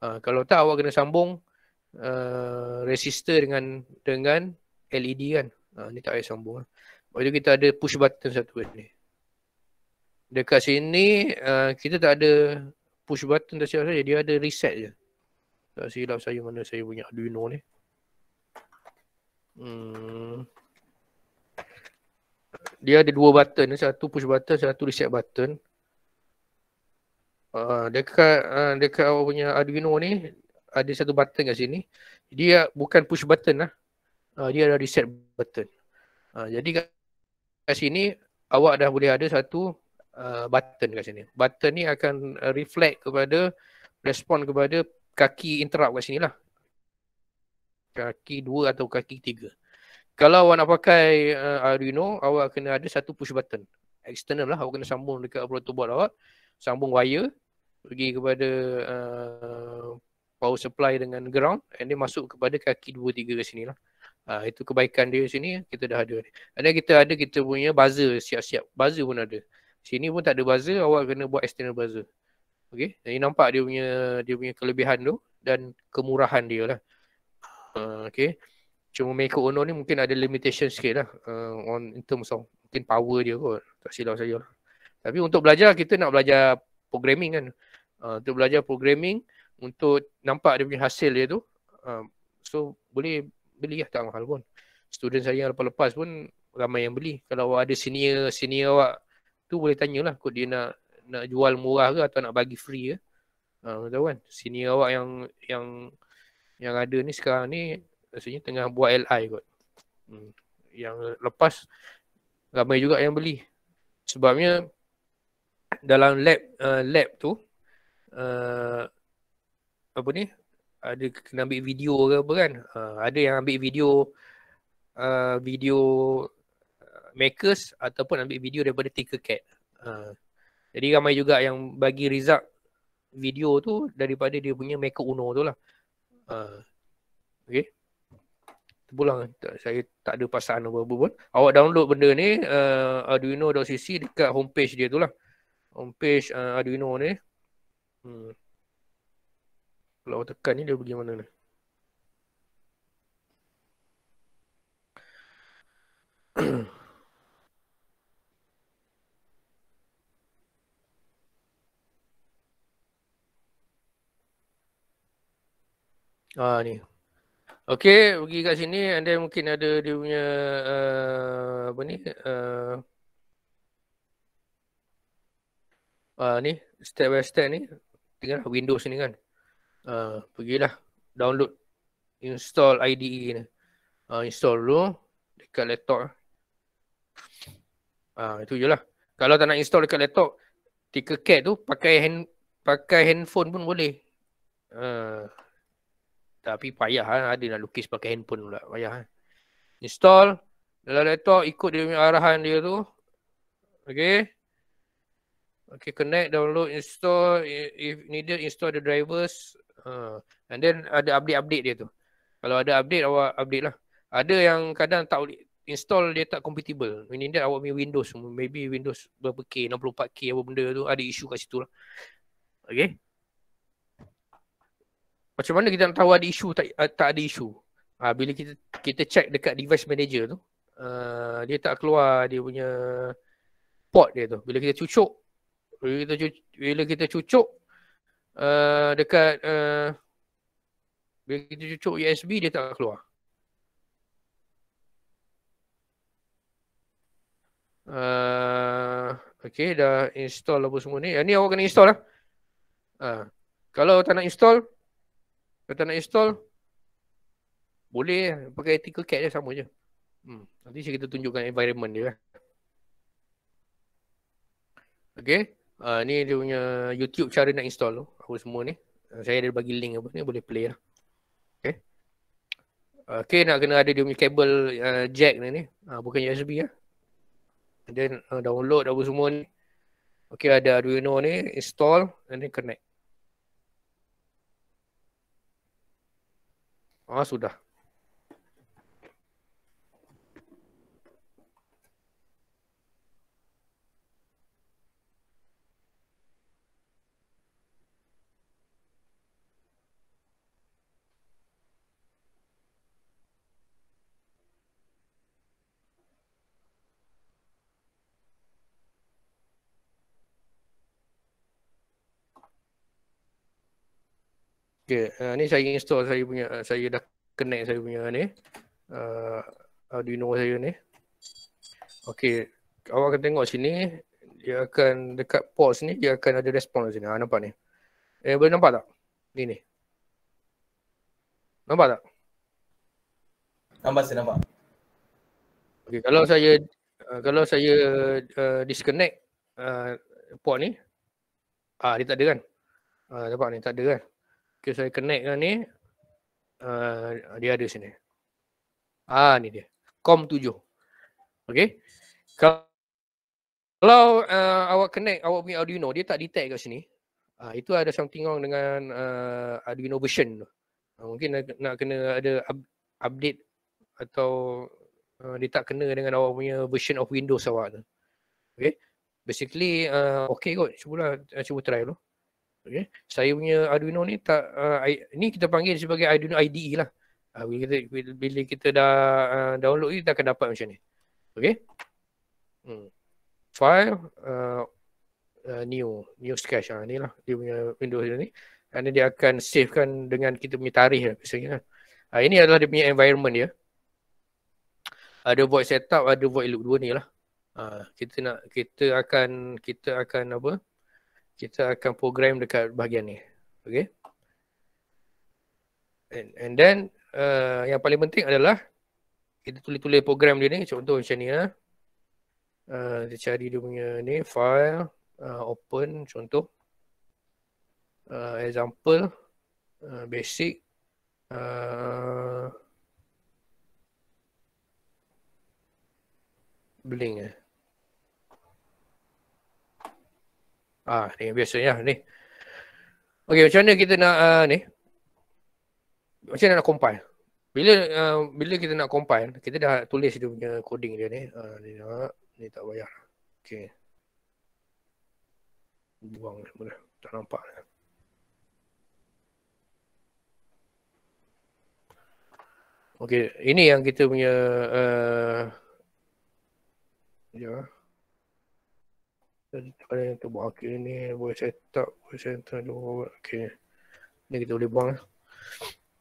uh, kalau tak awak kena sambung uh, ah, resistor dengan dengan LED kan uh, ni tak payah sambung lah. lepas tu kita ada push button satu ni dekat sini uh, kita tak ada push button tak silap saya dia ada reset je tak silap saya mana saya punya Arduino ni hmm dia ada dua button satu push button satu reset button uh, dekat uh, dekat awak punya Arduino ni ada satu button kat sini dia bukan push button lah uh, dia ada reset button uh, jadi kat, sini awak dah boleh ada satu uh, button kat sini button ni akan reflect kepada respon kepada kaki interrupt kat sini lah kaki dua atau kaki tiga kalau awak nak pakai uh, Arduino, awak kena ada satu push button. External lah, awak kena sambung dekat protoboard awak. Sambung wire, pergi kepada uh, power supply dengan ground and then masuk kepada kaki 2, 3 ke sini lah. Uh, itu kebaikan dia sini, kita dah ada. Dan kita ada, kita punya buzzer siap-siap. Buzzer pun ada. Sini pun tak ada buzzer, awak kena buat external buzzer. Okay, jadi nampak dia punya dia punya kelebihan tu dan kemurahan dia lah. Uh, okay. Cuma make Meiko Ono ni mungkin ada limitation sikit lah uh, on in terms of mungkin power dia kot. Tak silap saya. Lah. Tapi untuk belajar kita nak belajar programming kan. Uh, untuk belajar programming untuk nampak dia punya hasil dia tu. Uh, so boleh beli lah tak mahal pun. Student saya yang lepas-lepas pun ramai yang beli. Kalau ada senior-senior awak tu boleh tanyalah kot dia nak nak jual murah ke atau nak bagi free ke. Ha, uh, tahu kan? Senior awak yang yang yang ada ni sekarang ni Maksudnya tengah buat LI kot. Hmm. Yang lepas ramai juga yang beli. Sebabnya dalam lab uh, lab tu uh, apa ni ada kena ambil video ke apa kan. Uh, ada yang ambil video uh, video uh, makers ataupun ambil video daripada Tinkercad. Uh, jadi ramai juga yang bagi result video tu daripada dia punya Maker Uno tu lah. Uh, okay. Terpulang Saya tak ada pasangan apa-apa pun Awak download benda ni uh, Arduino.cc dekat homepage dia tu lah Homepage uh, Arduino ni hmm. Kalau awak tekan ni dia pergi mana ni Ah ni, Okey, pergi kat sini anda mungkin ada dia punya uh, apa ni? Uh, uh, ni step by step ni tinggal lah Windows ni kan. Uh, pergilah download install IDE ni. Uh, install dulu dekat laptop. Lah. Ah uh, itu jelah. Kalau tak nak install dekat laptop, Tinkercad tu pakai hand pakai handphone pun boleh. Uh, tapi payah ha? ada nak lukis pakai handphone pula. Payah. Ha? Install. Dalam laptop ikut dia arahan dia tu. Okay. Okay connect, download, install. If needed, install the drivers. Uh, and then ada update-update dia tu. Kalau ada update, awak update lah. Ada yang kadang tak install dia tak compatible. We need that, awak punya Windows. Maybe Windows berapa K, 64K apa benda tu. Ada isu kat situ lah. Okay macam mana kita nak tahu ada isu tak eh, tak ada isu ha, bila kita kita check dekat device manager tu uh, dia tak keluar dia punya port dia tu bila kita cucuk bila kita cucuk, bila kita cucuk uh, dekat uh, bila kita cucuk USB dia tak keluar Uh, okay, dah install apa semua ni. Yang ni awak kena install lah. Uh, kalau tak nak install, kalau tak nak install, boleh pakai ethical cat je sama je. Hmm. Nanti saya kita tunjukkan environment dia. Okay. Uh, ni dia punya YouTube cara nak install tu. Apa semua ni. Uh, saya ada bagi link apa ni. Boleh play lah. Okay. Okay. Nak kena ada dia punya kabel uh, jack ni ni. Uh, ah, bukan USB lah. Ya? Then uh, download apa semua ni. Okay. Ada Arduino ni. Install. And then connect. Ah sudah. Okay, uh, ni saya install saya punya, uh, saya dah connect saya punya ni. Uh, Arduino saya ni. Okay, awak akan tengok sini. Dia akan dekat pause ni, dia akan ada respon sini. Ha, nampak ni? Eh, boleh nampak tak? Ni ni. Nampak tak? Nampak saya nampak. Okay, kalau saya uh, kalau saya uh, disconnect uh, port ni, ah uh, dia tak ada kan? Ah uh, nampak ni tak ada kan? Okay, saya connect ni. Uh, dia ada sini. Ah, ni dia. COM7. Okay. Kalau uh, awak connect awak punya Arduino, dia tak detect kat sini. Uh, itu ada something wrong dengan uh, Arduino version tu. Uh, mungkin nak, nak kena ada up, update atau uh, dia tak kena dengan awak punya version of Windows awak tu. Okay. Basically, uh, okay kot. Cubalah, cuba try dulu. Okay. Saya punya Arduino ni tak uh, ni kita panggil sebagai Arduino IDE lah. Uh, bila kita bila kita dah uh, download ni kita akan dapat macam ni. Okay, Hmm. File uh, uh, new new sketch lah ha, uh, ni lah dia punya Windows ni. Dan dia akan savekan dengan kita punya tarikh lah, biasanya. Uh, ah, ini adalah dia punya environment dia. Ada void setup, ada void loop dua ni lah. Uh, kita nak kita akan kita akan apa? kita akan program dekat bahagian ni. Okay. And, and then uh, yang paling penting adalah kita tulis-tulis program dia ni. Contoh macam ni lah. Uh, dia cari dia punya ni file uh, open contoh uh, example uh, basic uh, blink eh. Ah, ni biasanya lah, ni. Okey, macam mana kita nak uh, ni? Macam mana nak compile? Bila uh, bila kita nak compile, kita dah tulis dia punya coding dia ni. Ah, ni nak, ni tak bayar. Okey. Buang boleh. Tak nampak. Okey, ini yang kita punya a yeah. ya. Kalau yang tu buat ok ni Boleh set up Boleh set up okay. Ni kita boleh buang lah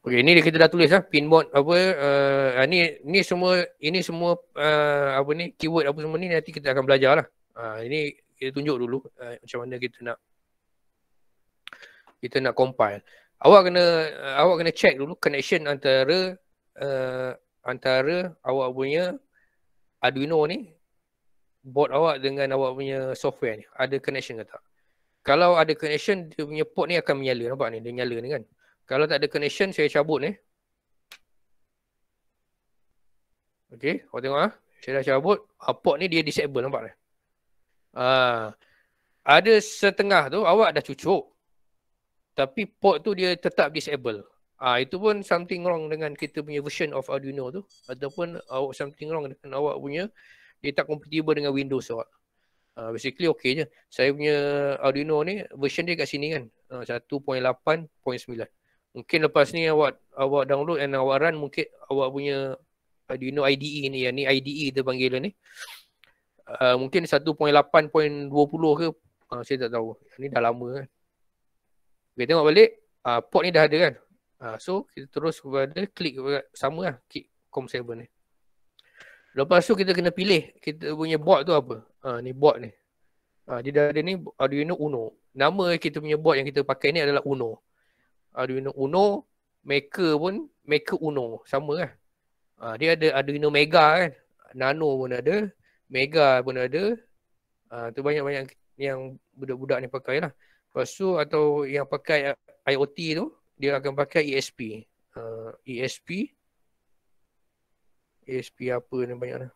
Ok ni kita dah tulis lah Pin apa uh, Ni ni semua Ini semua uh, Apa ni Keyword apa semua ni Nanti kita akan belajar lah uh, Ini kita tunjuk dulu uh, Macam mana kita nak Kita nak compile Awak kena uh, Awak kena check dulu Connection antara uh, Antara Awak punya Arduino ni Bot awak dengan awak punya software ni ada connection ke tak kalau ada connection dia punya port ni akan menyala nampak ni dia nyala ni kan kalau tak ada connection saya cabut ni Okay, awak tengok ah. Saya dah cabut. Ah, port ni dia disable nampak tak? Ah, ada setengah tu awak dah cucuk. Tapi port tu dia tetap disable. Ah, itu pun something wrong dengan kita punya version of Arduino tu ataupun uh, something wrong dengan awak punya dia tak compatible dengan Windows so, Uh, ah, basically okey je. Saya punya Arduino ni version dia kat sini kan. Uh, ah, 1.8.9. Mungkin lepas ni awak awak download dan awak run mungkin awak punya Arduino IDE ni yang ni IDE dia panggil ni. Uh, mungkin 1.8.20 ke uh, saya tak tahu. Ini dah lama kan. Okay, tengok balik. Uh, port ni dah ada kan. Uh, so kita terus kepada klik sama lah. Kick COM7 ni. Eh. Lepas tu kita kena pilih kita punya bot tu apa. Ha ni bot ni. Ha dia dah ada ni Arduino Uno. Nama kita punya bot yang kita pakai ni adalah Uno. Arduino Uno, Maker pun Maker Uno sama lah. Ha, dia ada Arduino Mega kan. Nano pun ada, Mega pun ada. Ha, tu banyak-banyak yang budak-budak ni pakai lah. Lepas tu atau yang pakai IoT tu, dia akan pakai ESP. Uh, ha, ESP ASP apa ni banyak dah.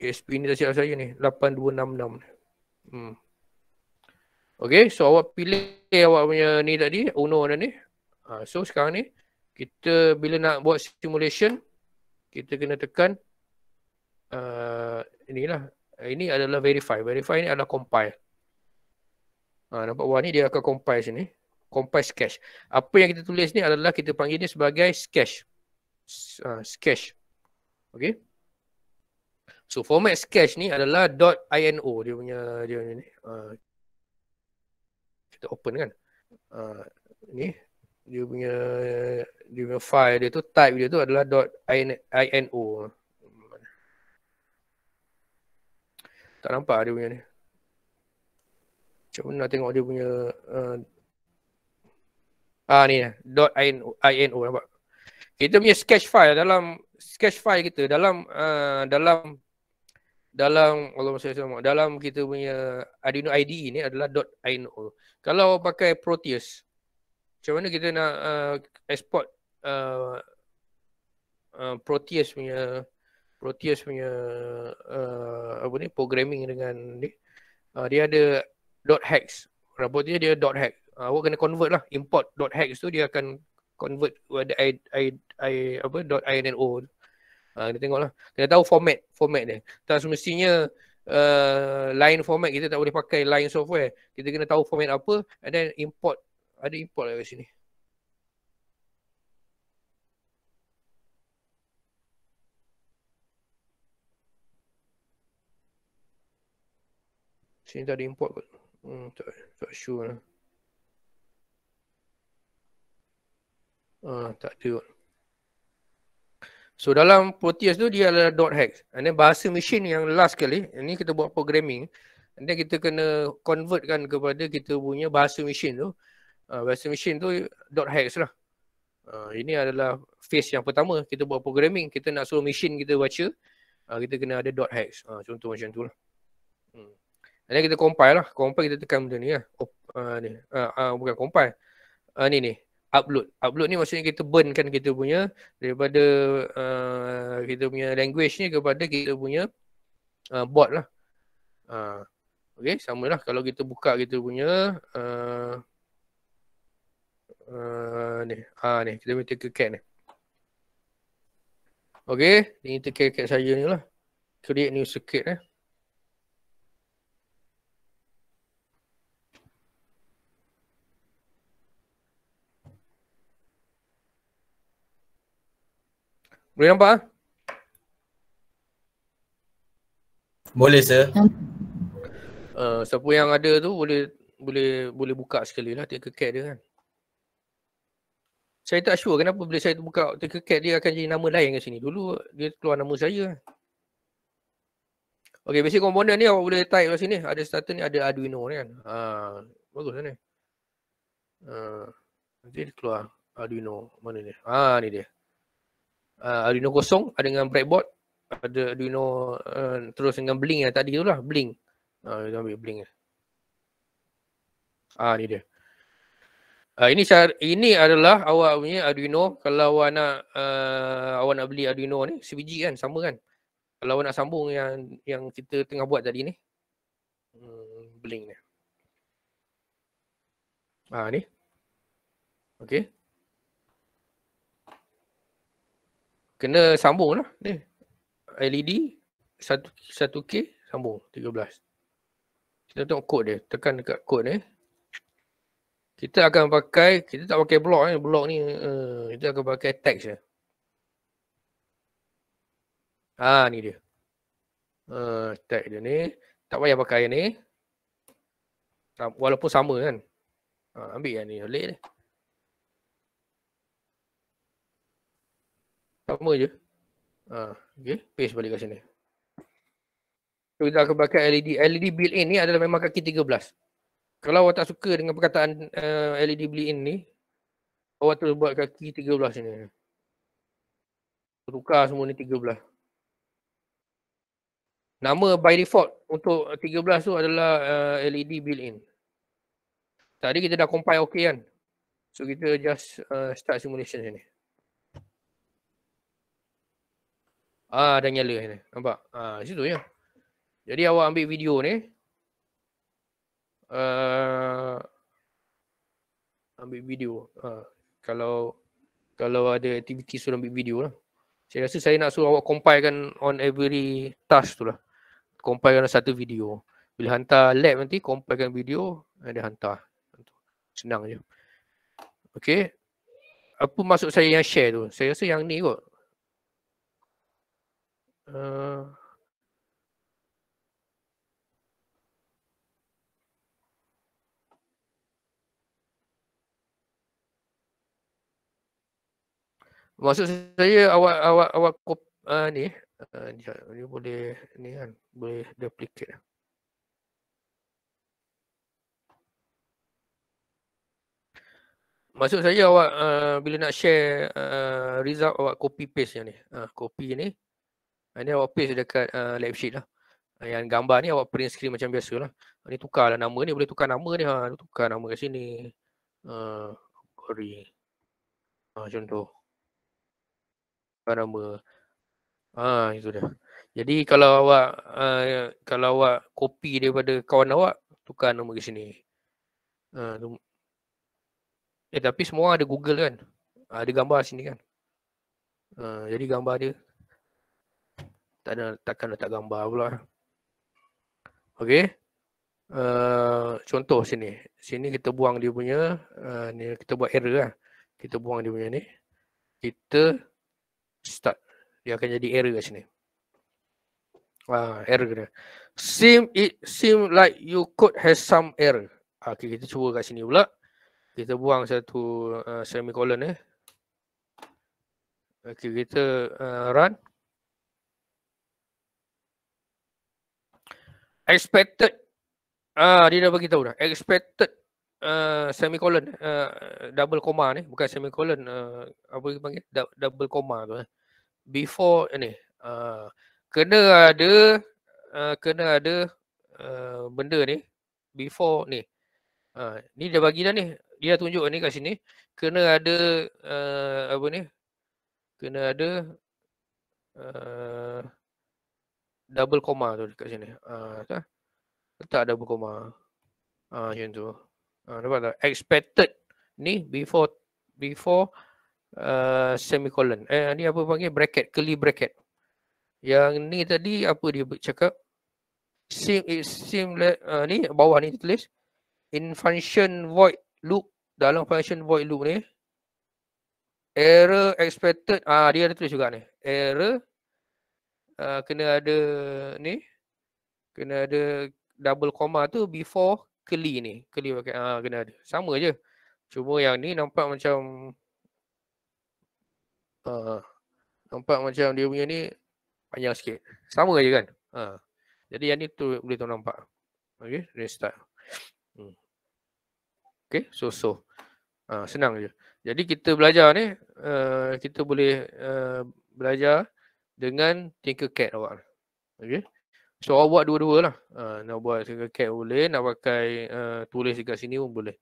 ASP ni dah siap saya ni. 8266. Hmm. Okay. So awak pilih awak punya ni tadi. Uno ni ni. Ha, so sekarang ni. Kita bila nak buat simulation. Kita kena tekan. Uh, inilah. Ini adalah verify. Verify ni adalah compile. Ha, nampak bawah ni dia akan compile sini compile sketch. Apa yang kita tulis ni adalah kita panggil ni sebagai sketch. S uh, ah, sketch. Okay. So format sketch ni adalah .ino dia punya dia punya ni. Uh, kita open kan. Uh, ni dia punya dia punya file dia tu type dia tu adalah .ino. Tak nampak dia punya ni. Macam mana tengok dia punya uh, Ah ni dot .ino nampak. Kita punya sketch file dalam sketch file kita dalam uh, dalam dalam Allah SWT, dalam kita punya Arduino IDE ni adalah dot .ino. Kalau pakai Proteus macam mana kita nak uh, export uh, uh, Proteus punya Proteus punya uh, apa ni programming dengan ni uh, dia ada dot hex. Robot dia dot hex awak kena convert lah import .hex tu dia akan convert the i i i apa dot .inno uh, ah, kita tengok lah. kena tahu format format dia tak semestinya uh, line format kita tak boleh pakai line software kita kena tahu format apa and then import ada import lah kat sini sini tak ada import kot hmm, tak, tak sure lah Ha, tak ada. So dalam Proteus tu dia adalah dot hex. And then bahasa mesin yang last sekali. Ini kita buat programming. And then kita kena convertkan kepada kita punya bahasa mesin tu. Uh, bahasa mesin tu dot hex lah. Uh, ini adalah phase yang pertama. Kita buat programming. Kita nak suruh mesin kita baca. Uh, kita kena ada dot hex. Uh, contoh macam tu lah. Hmm. And kita compile lah. Compile kita tekan benda ni lah. Oh, uh, ni. Uh, uh, bukan compile. Uh, ni ni upload. Upload ni maksudnya kita burn kan kita punya daripada uh, kita punya language ni kepada kita punya uh, bot lah. Uh, okay, sama lah kalau kita buka kita punya uh, uh, ni. Ah uh, ni, kita punya ticker cat ni. Okay, ni ticker cat saya ni lah. Create new circuit eh. Boleh nampak? Ah? Boleh sir. Uh, siapa yang ada tu boleh boleh boleh buka sekali lah take care dia kan. Saya tak sure kenapa bila saya buka take care dia akan jadi nama lain kat sini. Dulu dia keluar nama saya. Okay, basic component ni awak boleh type kat sini. Ada starter ni, ada Arduino ni kan. Uh, bagus kan ni. Uh, nanti dia keluar Arduino. Mana ni? Ah, ha, ni dia uh, Arduino kosong ada dengan breadboard ada Arduino uh, terus dengan bling yang tadi tu lah bling uh, ah, kita ambil bling ah ni dia uh, ini cara, ini adalah awak punya Arduino kalau awak nak uh, awak nak beli Arduino ni CBG kan sama kan kalau awak nak sambung yang yang kita tengah buat tadi ni hmm, bling ni ah uh, ni Okay. kena sambung lah ni LED 1, 1K sambung 13 kita tengok kod dia tekan dekat kod ni kita akan pakai kita tak pakai blok ni blok ni uh, kita akan pakai text je ha ni dia uh, eh, tag dia ni tak payah pakai ni walaupun sama kan ha, ambil yang ni boleh ni sama je. Ha, okay. Paste balik kat sini. So, kita akan pakai LED. LED built-in ni adalah memang kaki 13. Kalau awak tak suka dengan perkataan uh, eh, LED built-in ni, awak terus buat kaki 13 sini. Tukar semua ni 13. Nama by default untuk 13 tu adalah uh, eh, LED built-in. Tadi kita dah compile okay kan? So, kita just uh, start simulation sini. Ah dah nyala ni. Nampak? Ah situ ya. Jadi awak ambil video ni. Uh, ambil video. Uh, kalau kalau ada aktiviti suruh ambil video lah. Saya rasa saya nak suruh awak compile kan on every task tu lah. Compile Compilekan satu video. Bila hantar lab nanti, compile kan video, ada eh, hantar. Senang je. Okay. Apa maksud saya yang share tu? Saya rasa yang ni kot. Uh, maksud saya awak awak awak kop uh, ni uh, ni, ni boleh ni kan boleh duplicate Maksud saya awak uh, bila nak share uh, result awak copy paste yang ni. Uh, copy ni. Ini awak paste dekat uh, lab sheet lah. Ah, yang gambar ni awak print screen macam biasa lah. Ah, ni tukarlah nama ni. Boleh tukar nama ni. Ha. Tukar nama kat sini. Uh, ah, query. Ha, contoh. Tukar nama. Ha, itu dia. Jadi kalau awak uh, kalau awak copy daripada kawan awak, tukar nama ke sini. Uh, eh, tapi semua ada Google kan? Uh, ada gambar sini kan? Uh, jadi gambar dia tak ada takkan letak gambar pula. Okey. Uh, contoh sini. Sini kita buang dia punya uh, ni kita buat error lah. Kita buang dia punya ni. Kita start dia akan jadi error kat sini. Ah, error dia. Seem it seem like you could have some error. Ah, okey, kita cuba kat sini pula. Kita buang satu uh, semicolon eh. Okey, kita uh, run. expected ah uh, dia dah bagi tahu dah expected uh, semicolon uh, double comma ni bukan semicolon uh, apa dia panggil double comma tu eh. before ni uh, kena ada uh, kena ada uh, benda ni before ni uh, ni dia bagi dah ni dia tunjuk ni kat sini kena ada uh, apa ni kena ada uh, double comma tu dekat sini. Uh, ah, tak? Lah. Letak double comma. Uh, ah, macam tu. Uh, nampak tak? Expected ni before before uh, semicolon. Eh, ni apa panggil? Bracket. Curly bracket. Yang ni tadi apa dia bercakap? Sim, it eh, seem uh, ni bawah ni tulis. In function void loop. Dalam function void loop ni. Error expected. Ah dia ada tulis juga ni. Error uh, kena ada ni kena ada double comma tu before curly ni curly pakai uh, kena ada sama je cuma yang ni nampak macam uh, nampak macam dia punya ni panjang sikit sama je kan uh, jadi yang ni tu boleh tu nampak okey restart hmm. okey so so uh, senang je jadi kita belajar ni uh, kita boleh uh, belajar uh, dengan Tinkercad awak. Okay. So awak buat dua-dua lah. Uh, nak buat Tinkercad boleh, nak pakai uh, tulis dekat sini pun boleh.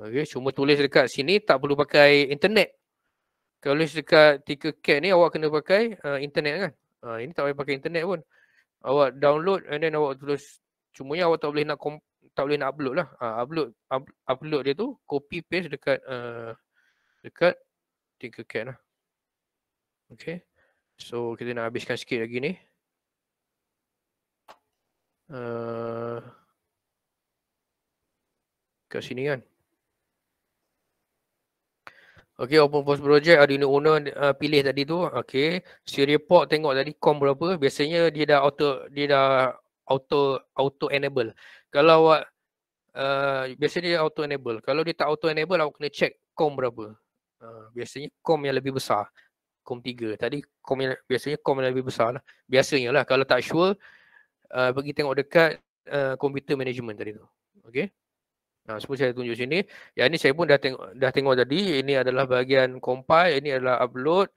Okay. Cuma tulis dekat sini tak perlu pakai internet. Kalau tulis dekat Tinkercad ni awak kena pakai uh, internet kan. Uh, ini tak boleh pakai internet pun. Awak download and then awak tulis. Cumanya awak tak boleh nak kom, tak boleh nak upload lah. Uh, upload up- upload dia tu copy paste dekat uh, dekat Tinkercad lah. Okay. So kita nak habiskan sikit lagi ni. Uh, kat sini kan. Okay, open post project ada unit owner uh, pilih tadi tu. Okay, si report tengok tadi com berapa. Biasanya dia dah auto dia dah auto auto enable. Kalau awak uh, biasanya dia auto enable. Kalau dia tak auto enable, awak kena check com berapa. Uh, biasanya com yang lebih besar kom 3. Tadi kom yang, biasanya kom yang lebih besar lah. Biasanya lah kalau tak sure, uh, pergi tengok dekat komputer uh, management tadi tu. Okay. Nah, semua saya tunjuk sini. Yang ini saya pun dah tengok, dah tengok tadi. Ini adalah bahagian compile. Ini adalah upload.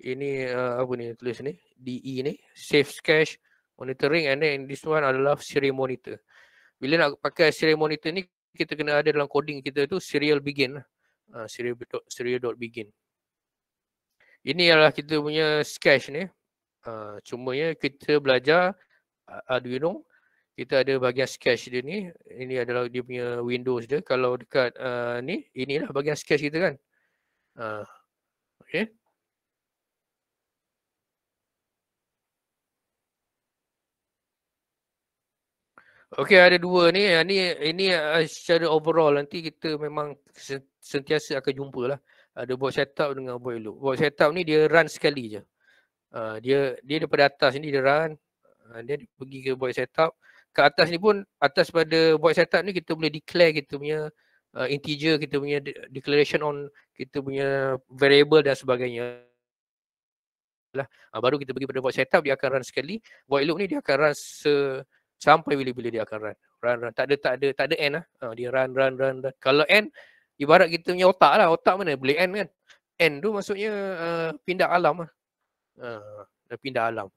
Ini uh, apa ni tulis ni. DE ni. Save cache monitoring. And then this one adalah serial monitor. Bila nak pakai serial monitor ni, kita kena ada dalam coding kita tu serial begin. Uh, serial, serial dot begin ini adalah kita punya sketch ni. Uh, cumanya kita belajar Arduino. Ah, ah, kita ada bahagian sketch dia ni. Ini adalah dia punya Windows dia. Kalau dekat uh, ni, inilah bahagian sketch kita kan. Uh, okay. Okay, ada dua ni. Ini, ini secara overall nanti kita memang sentiasa akan jumpa lah ada bot setup dengan bot elok. Bot setup ni dia run sekali je. Uh, dia dia daripada atas ni dia run. Uh, dia pergi ke bot setup. Ke atas ni pun atas pada bot setup ni kita boleh declare kita punya uh, integer, kita punya declaration on kita punya variable dan sebagainya. Lah. Uh, baru kita pergi pada bot setup dia akan run sekali. Bot elok ni dia akan run se sampai bila-bila dia akan run. Run, run. Tak ada, tak ada, tak ada end lah. Uh, dia run, run, run, run. Kalau end, ibarat kita punya otak lah. Otak mana? Boleh end kan? End tu maksudnya uh, pindah alam lah. Uh, pindah alam.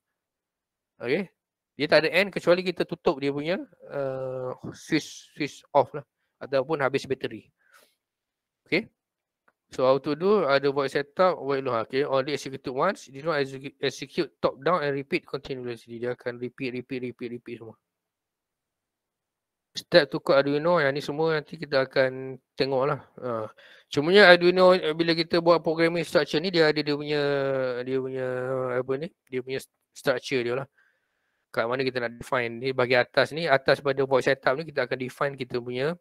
Okay. Dia tak ada end kecuali kita tutup dia punya uh, switch, switch off lah. Ataupun habis bateri. Okay. So how to do, ada void setup, void loha. Okay. Only execute once. Dia not execute top down and repeat continuously. Dia akan repeat, repeat, repeat, repeat semua step to code Arduino yang ni semua nanti kita akan tengok lah. Ha. Cumanya Arduino eh, bila kita buat programming structure ni dia ada dia punya dia punya apa ni dia punya structure dia lah. Kat mana kita nak define ni bagi atas ni atas pada void setup ni kita akan define kita punya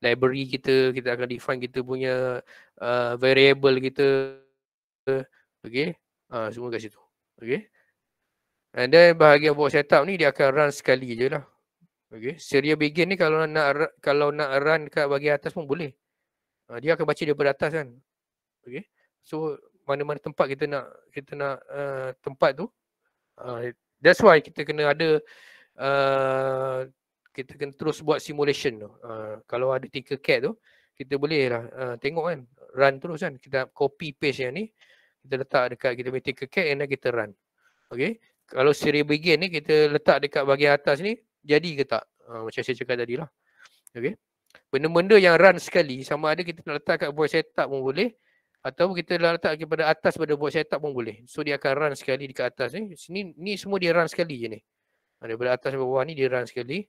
library kita kita akan define kita punya uh, variable kita okay? ha, semua kat situ okay? and then bahagian void setup ni dia akan run sekali je lah Okey, serial begin ni kalau nak kalau nak run dekat bagi atas pun boleh. Uh, dia akan baca daripada atas kan. Okey. So mana-mana tempat kita nak kita nak uh, tempat tu uh, that's why kita kena ada uh, kita kena terus buat simulation tu. Uh, kalau ada ticker cat tu kita boleh lah uh, tengok kan run terus kan kita copy paste yang ni kita letak dekat kita meeting ticker cat and kita run. Okey. Kalau serial begin ni kita letak dekat bahagian atas ni jadi ke tak uh, macam saya cakap tadi lah okay. benda-benda yang run sekali sama ada kita nak letak kat buat setup pun boleh atau kita nak letak kepada atas pada buat setup pun boleh so dia akan run sekali dekat atas ni sini ni semua dia run sekali je ni ah, daripada atas ke bawah ni dia run sekali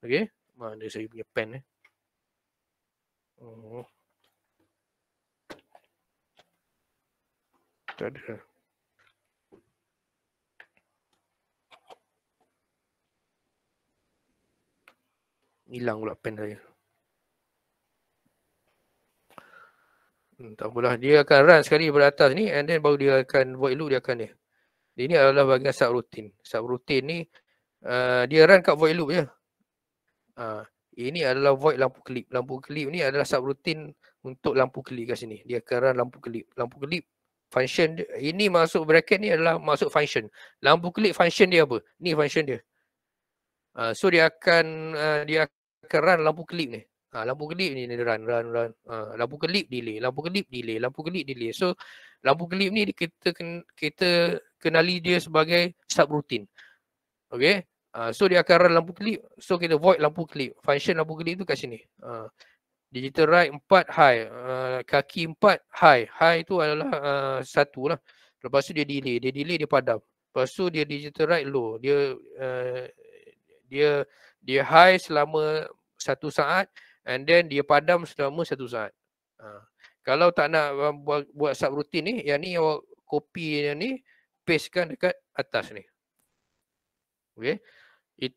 okay? mana saya punya pen ni eh. oh. tak ada Hilang pula pen saya. Hmm, tak apalah. Dia akan run sekali daripada atas ni and then baru dia akan buat loop dia akan ni. Ini adalah bahagian subrutin. Subrutin ni uh, dia run kat void loop je. Uh, ini adalah void lampu kelip. Lampu kelip ni adalah subrutin untuk lampu kelip kat sini. Dia akan run lampu kelip. Lampu kelip function dia, ini masuk bracket ni adalah masuk function. Lampu kelip function dia apa? Ni function dia. Uh, so dia akan uh, dia akan run lampu kelip ni. Ha, lampu kelip ni dia run, run, run. Ha, lampu kelip delay, lampu kelip delay, lampu kelip delay. So, lampu kelip ni kita, kita kenali dia sebagai subroutine. Okay. Ha, so, dia akan run lampu kelip. So, kita void lampu kelip. Function lampu kelip tu kat sini. Ha. Digital right 4 high. Uh, kaki 4 high. High tu adalah ha, uh, 1 lah. Lepas tu dia delay. Dia delay, dia padam. Lepas tu dia digital right low. Dia uh, dia dia high selama satu saat and then dia padam selama satu saat. Ha. Kalau tak nak buat, buat sub rutin ni, yang ni awak copy yang ni, paste kan dekat atas ni. Okay. It,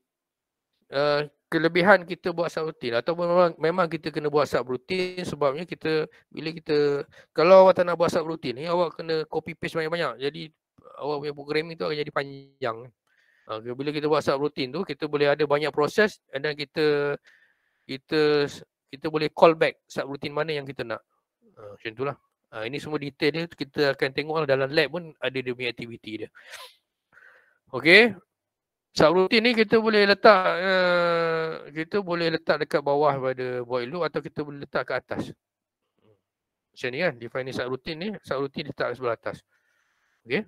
uh, kelebihan kita buat sub rutin atau memang, memang kita kena buat sub rutin sebabnya kita bila kita kalau awak tak nak buat sub rutin ni awak kena copy paste banyak-banyak jadi awak punya programming tu akan jadi panjang. Ha, bila kita buat sub rutin tu kita boleh ada banyak proses dan kita kita kita boleh call back sub rutin mana yang kita nak. Ha, macam itulah. Ha, ini semua detail dia kita akan tengok lah. dalam lab pun ada dia punya aktiviti dia. Okey. Subroutine ni kita boleh letak uh, kita boleh letak dekat bawah pada void loop atau kita boleh letak ke atas. Macam ni kan, define ni subroutine ni, subroutine letak ke sebelah atas. Okay.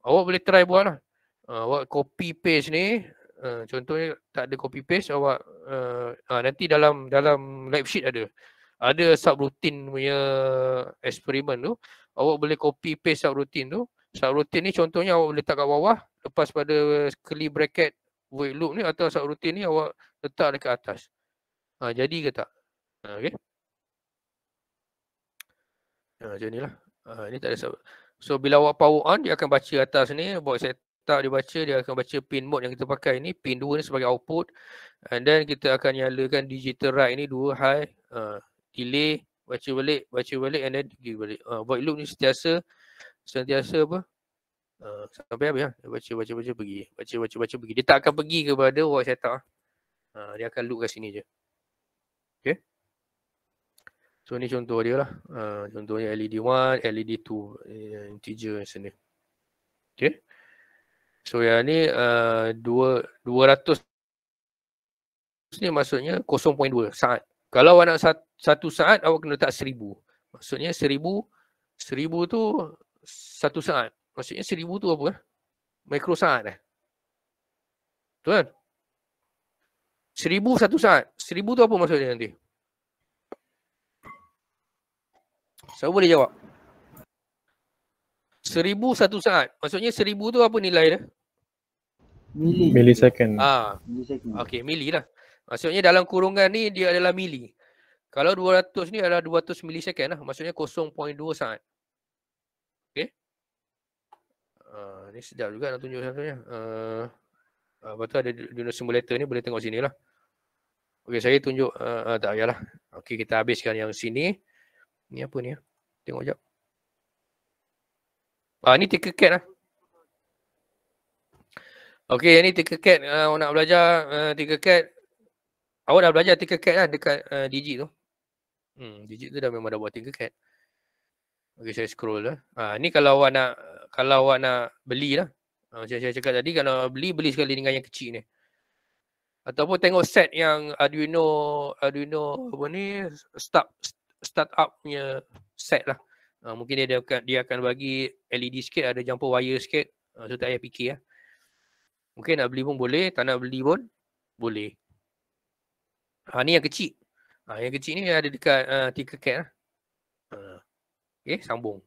Awak boleh try buat lah. Uh, awak copy paste ni, Eh, contohnya tak ada copy paste awak uh, uh, nanti dalam dalam lab sheet ada ada subroutine punya eksperimen tu awak boleh copy paste subroutine tu subroutine ni contohnya awak letak kat bawah lepas pada curly bracket void loop ni atau subroutine ni awak letak dekat atas ha, jadi ke tak ha, okey ha, macam ni lah ha, ini tak ada sub- So bila awak power on dia akan baca atas ni void set tak dia baca dia akan baca pin mode yang kita pakai ni pin 2 ni sebagai output and then kita akan nyalakan digital write ni dua high uh, delay baca balik baca balik and then give balik uh, void loop ni sentiasa sentiasa apa uh, sampai habis lah ya? baca baca baca pergi baca baca baca pergi dia tak akan pergi kepada void setup uh, dia akan loop kat sini je okay so ni contoh dia lah uh, contohnya LED 1 LED 2 uh, integer yang sini okay So yang ni uh, 200 ni maksudnya 0.2 saat. Kalau awak nak satu saat awak kena letak seribu. Maksudnya seribu seribu tu satu saat. Maksudnya seribu tu apa? Mikro saat eh. Betul kan? 1000 satu saat. Seribu tu apa maksudnya nanti? Saya boleh jawab seribu satu saat. Maksudnya seribu tu apa nilai dia? Mili. Millisecond. Ah. Millisecond. Okay, mili lah. Maksudnya dalam kurungan ni dia adalah mili. Kalau 200 ni adalah 200 millisecond lah. Maksudnya 0.2 saat. Okay. Uh, ah, ni sedap juga nak tunjuk satunya. Uh, ah, lepas tu ada dunia simulator ni boleh tengok sini lah. Okay, saya tunjuk. Uh, tak payahlah. Okay, kita habiskan yang sini. Ni apa ni? Tengok sekejap. Ah ni ticket cat lah. Okey, yang ni ticket cat uh, nak belajar uh, ah, ticket cat. Awak dah belajar ticket cat lah dekat uh, digit tu. Hmm, digit tu dah memang dah buat ticket cat. Okey, saya scroll lah. Ah ni kalau awak nak kalau awak nak beli lah. Uh, macam saya cakap tadi kalau beli beli sekali dengan yang kecil ni. Ataupun tengok set yang Arduino Arduino apa ni start startup punya set lah. Uh, mungkin dia, dia akan dia akan bagi LED sikit, ada jumper wire sikit. Uh, so tak payah fikir lah. Mungkin nak beli pun boleh, tak nak beli pun boleh. Ha, ni yang kecil. Ha, yang kecil ni ada dekat uh, ticker cat lah. Ha. Okay, sambung.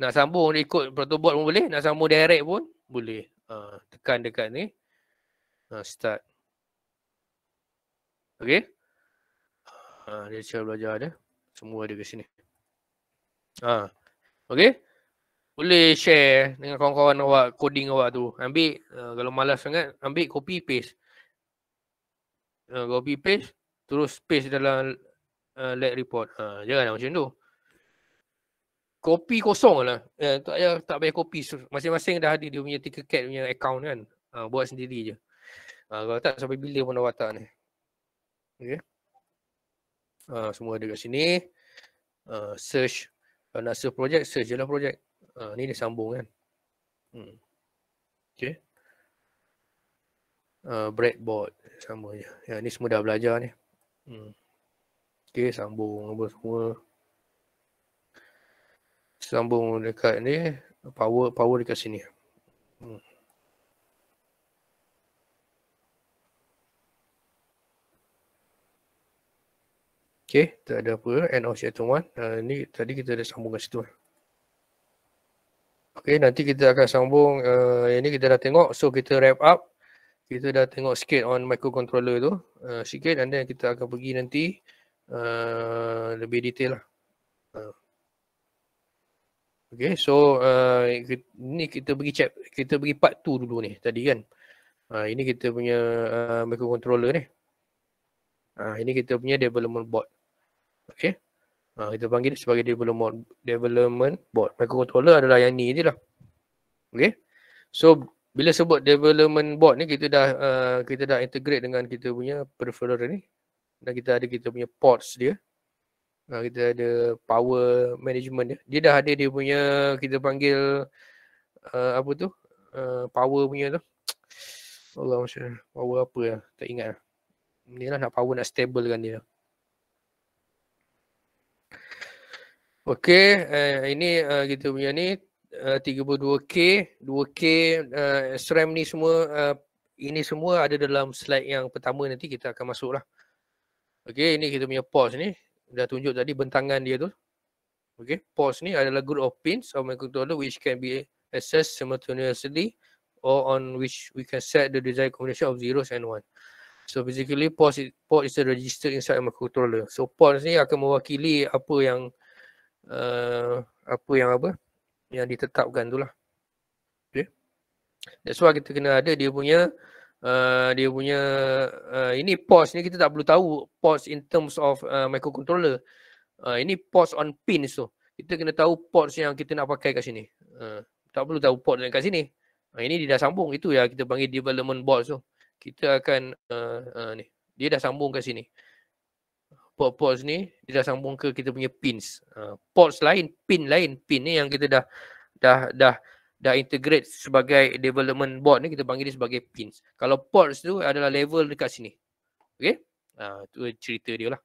Nak sambung ikut protobot pun boleh, nak sambung direct pun boleh. Ha, tekan dekat ni. Ha, start. Okay. Ha, dia cakap belajar ada. Semua ada ke sini. Ha. Okay. Boleh share eh, dengan kawan-kawan awak coding awak tu. Ambil uh, kalau malas sangat ambil copy paste. Uh, copy paste terus paste dalam uh, lab report. Ha. Uh, janganlah macam tu. Copy kosong lah. Uh, tak, payah, tak payah copy. Masing-masing dah ada dia punya Tinkercad punya account kan. Uh, buat sendiri je. Uh, kalau tak sampai bila pun awak tak ni. Okay. Uh, ha, semua ada kat sini. Uh, search uh, nak search project, search je lah project. Uh, ni dia sambung kan. Hmm. Okay. Uh, breadboard, sama je. Ya, ni semua dah belajar ni. Hmm. Okay, sambung apa semua. Sambung dekat ni, power power dekat sini. Hmm. Okay, tak ada apa. End of chapter 1. Uh, ah, ni tadi kita dah sambung kat situ. Eh. Okay, nanti kita akan sambung. Uh, yang ni kita dah tengok. So, kita wrap up. Kita dah tengok sikit on microcontroller tu. Uh, sikit and then kita akan pergi nanti uh, lebih detail lah. Uh. Okay, so uh, ni kita pergi chap, kita pergi part 2 dulu ni tadi kan. Uh, ini kita punya uh, microcontroller ni. Uh, ini kita punya development board. Okay. Ha, kita panggil sebagai development development board. Microcontroller adalah yang ni je lah. Okay. So, bila sebut development board ni, kita dah uh, kita dah integrate dengan kita punya peripheral ni. Dan kita ada kita punya ports dia. Ha, kita ada power management dia. Dia dah ada dia punya, kita panggil uh, apa tu? Uh, power punya tu. Allah masya Power apa lah. Tak ingat lah. Ni lah nak power nak stable kan dia. Okey, uh, ini uh, kita punya ni uh, 32K, 2K, uh, SRAM ni semua uh, ini semua ada dalam slide yang pertama nanti kita akan masuklah. Okey, ini kita punya pause ni. Dah tunjuk tadi bentangan dia tu. Okey, pause ni adalah group of pins of microcontroller which can be accessed simultaneously or on which we can set the desired combination of zeros and one. So basically, pause port is a register inside microcontroller. So pause ni akan mewakili apa yang uh, apa yang apa yang ditetapkan tu lah. Okay. That's why kita kena ada dia punya uh, dia punya uh, ini pause ni kita tak perlu tahu pause in terms of uh, microcontroller. Uh, ini pause on pin so kita kena tahu ports yang kita nak pakai kat sini. Uh, tak perlu tahu port yang kat sini. Uh, ini dia dah sambung. Itu yang kita panggil development board. So, kita akan uh, uh, ni. Dia dah sambung kat sini port-ports ni dia dah sambung ke kita punya pins. Uh, ah, ports lain, pin lain, pin ni yang kita dah dah dah dah integrate sebagai development board ni kita panggil dia sebagai pins. Kalau ports tu adalah level dekat sini. Okey? Ah uh, tu cerita dia lah.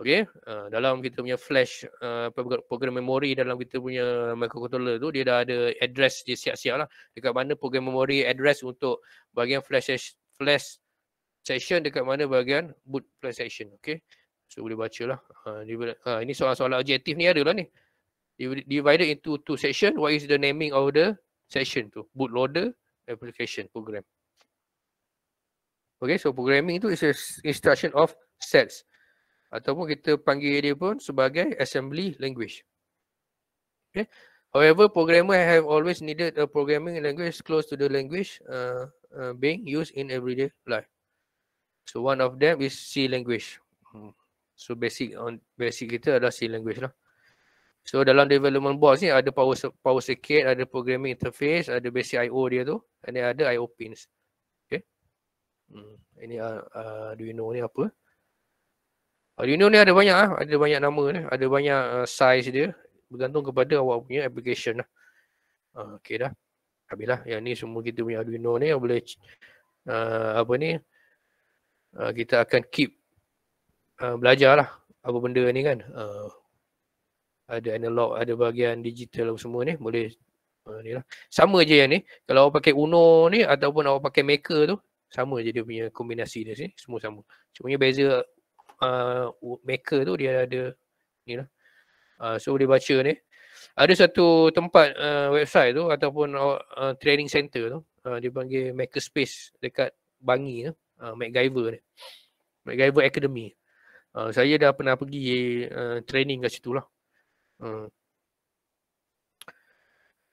Okey, uh, dalam kita punya flash uh, program memory dalam kita punya microcontroller tu dia dah ada address dia siap-siap lah dekat mana program memory address untuk bahagian flash flash section dekat mana bahagian boot plan section okey so boleh bacalah ha, ha ini soalan-soalan objektif ni adalah ni divided into two section what is the naming of the section tu boot loader application program okey so programming tu is instruction of sets ataupun kita panggil dia pun sebagai assembly language okey However, programmer have always needed a programming language close to the language uh, uh, being used in everyday life. So one of them is C language. Hmm. So basic on basic kita adalah C language lah. So dalam development board ni ada power power circuit, ada programming interface, ada basic IO dia tu, and then ada IO pins. Okay. Hmm. Ini uh, uh, Arduino ni apa? Arduino uh, ni ada banyak ah, ada banyak nama ni, ada banyak uh, size dia bergantung kepada awak punya application lah. Uh, okay dah. Habislah. Yang ni semua kita punya Arduino ni boleh uh, apa ni? Uh, kita akan keep uh, belajar lah apa benda ni kan uh, ada analog ada bahagian digital semua ni boleh uh, ni lah sama je yang ni kalau awak pakai Uno ni ataupun awak pakai Maker tu sama je dia punya kombinasi ni sini semua sama cuma beza uh, Maker tu dia ada ni lah uh, so boleh baca ni ada satu tempat uh, website tu ataupun uh, training center tu uh, dia panggil Maker Space dekat Bangi tu Uh, MacGyver ni. MacGyver Academy. Uh, saya dah pernah pergi uh, training kat situ lah. Uh.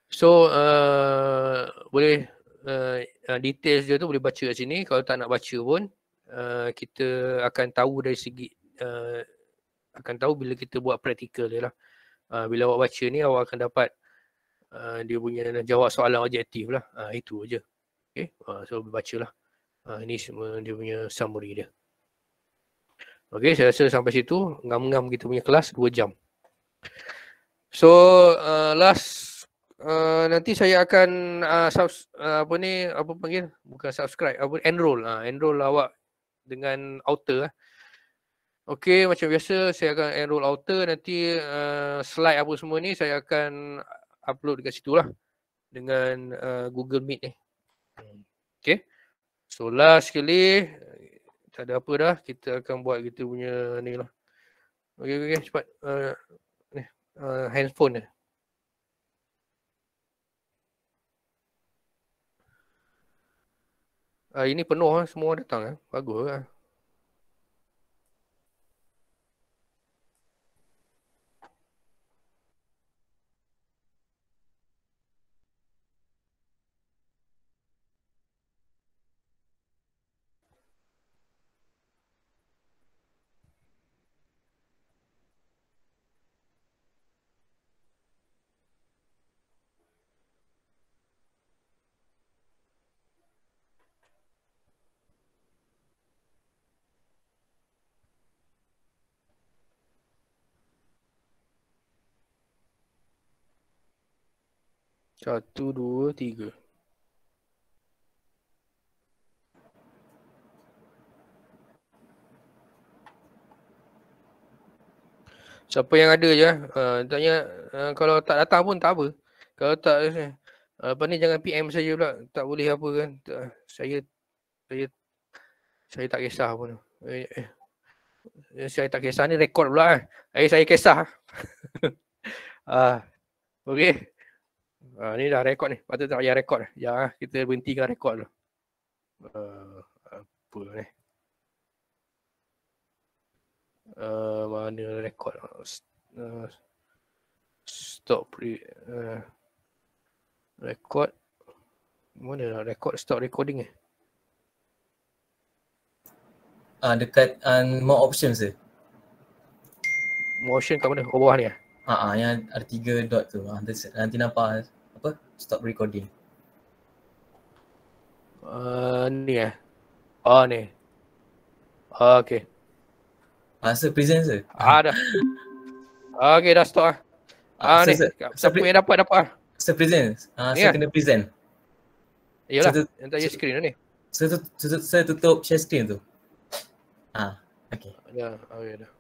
So uh, boleh uh, uh, details dia tu boleh baca kat sini. Kalau tak nak baca pun uh, kita akan tahu dari segi uh, akan tahu bila kita buat praktikal dia lah. Uh, bila awak baca ni awak akan dapat uh, dia punya jawab soalan objektif lah. Uh, itu aja. Okay. Uh, so baca lah. Uh, ini dia punya summary dia. Okay, saya rasa sampai situ ngam-ngam kita punya kelas 2 jam. So, uh, last Uh, nanti saya akan uh, subs, uh, apa ni apa panggil bukan subscribe apa enroll ah uh, enroll awak dengan outer eh. Okey macam biasa saya akan enroll outer nanti uh, slide apa semua ni saya akan upload dekat lah dengan uh, Google Meet ni. Eh. So last sekali tak ada apa dah kita akan buat kita punya ni lah. Okay okay cepat uh, ni uh, handphone ni. Uh, ah, ini penuh ah, semua datang eh. Bagus lah. Satu, dua, tiga. Siapa yang ada je, uh, tanya uh, kalau tak datang pun tak apa. Kalau tak, uh, apa ni jangan PM saja pula. Tak boleh apa kan. Tak, saya, saya, saya tak kisah pun. Eh, eh, saya tak kisah ni rekod pula Eh. saya kisah. uh, ah, okay. Uh, ni dah rekod ni. Patut tak payah rekod. Ya, kita berhentikan rekod tu. Uh, apa ni? Uh, mana rekod? Uh, stop re- uh, record. Mana nak rekod stop recording eh? Ah dekat um, more options tu. Motion kat mana? Oh, bawah ni eh? Ha ah, yang ada tiga dot tu. Ah, nanti nampak apa? Stop recording. Uh, ni eh. Oh ni. Oh, okay. Masa ah, present sir? Ah dah. okay dah stop ah. Ah, ah ni. Siapa yang dapat dapat ah. Sir present. Ah, saya yeah. kena present. Yalah, saya tutup, yang tak screen ni. Saya tutup, share screen tu. Ah, okay. Ya, yeah, okay dah.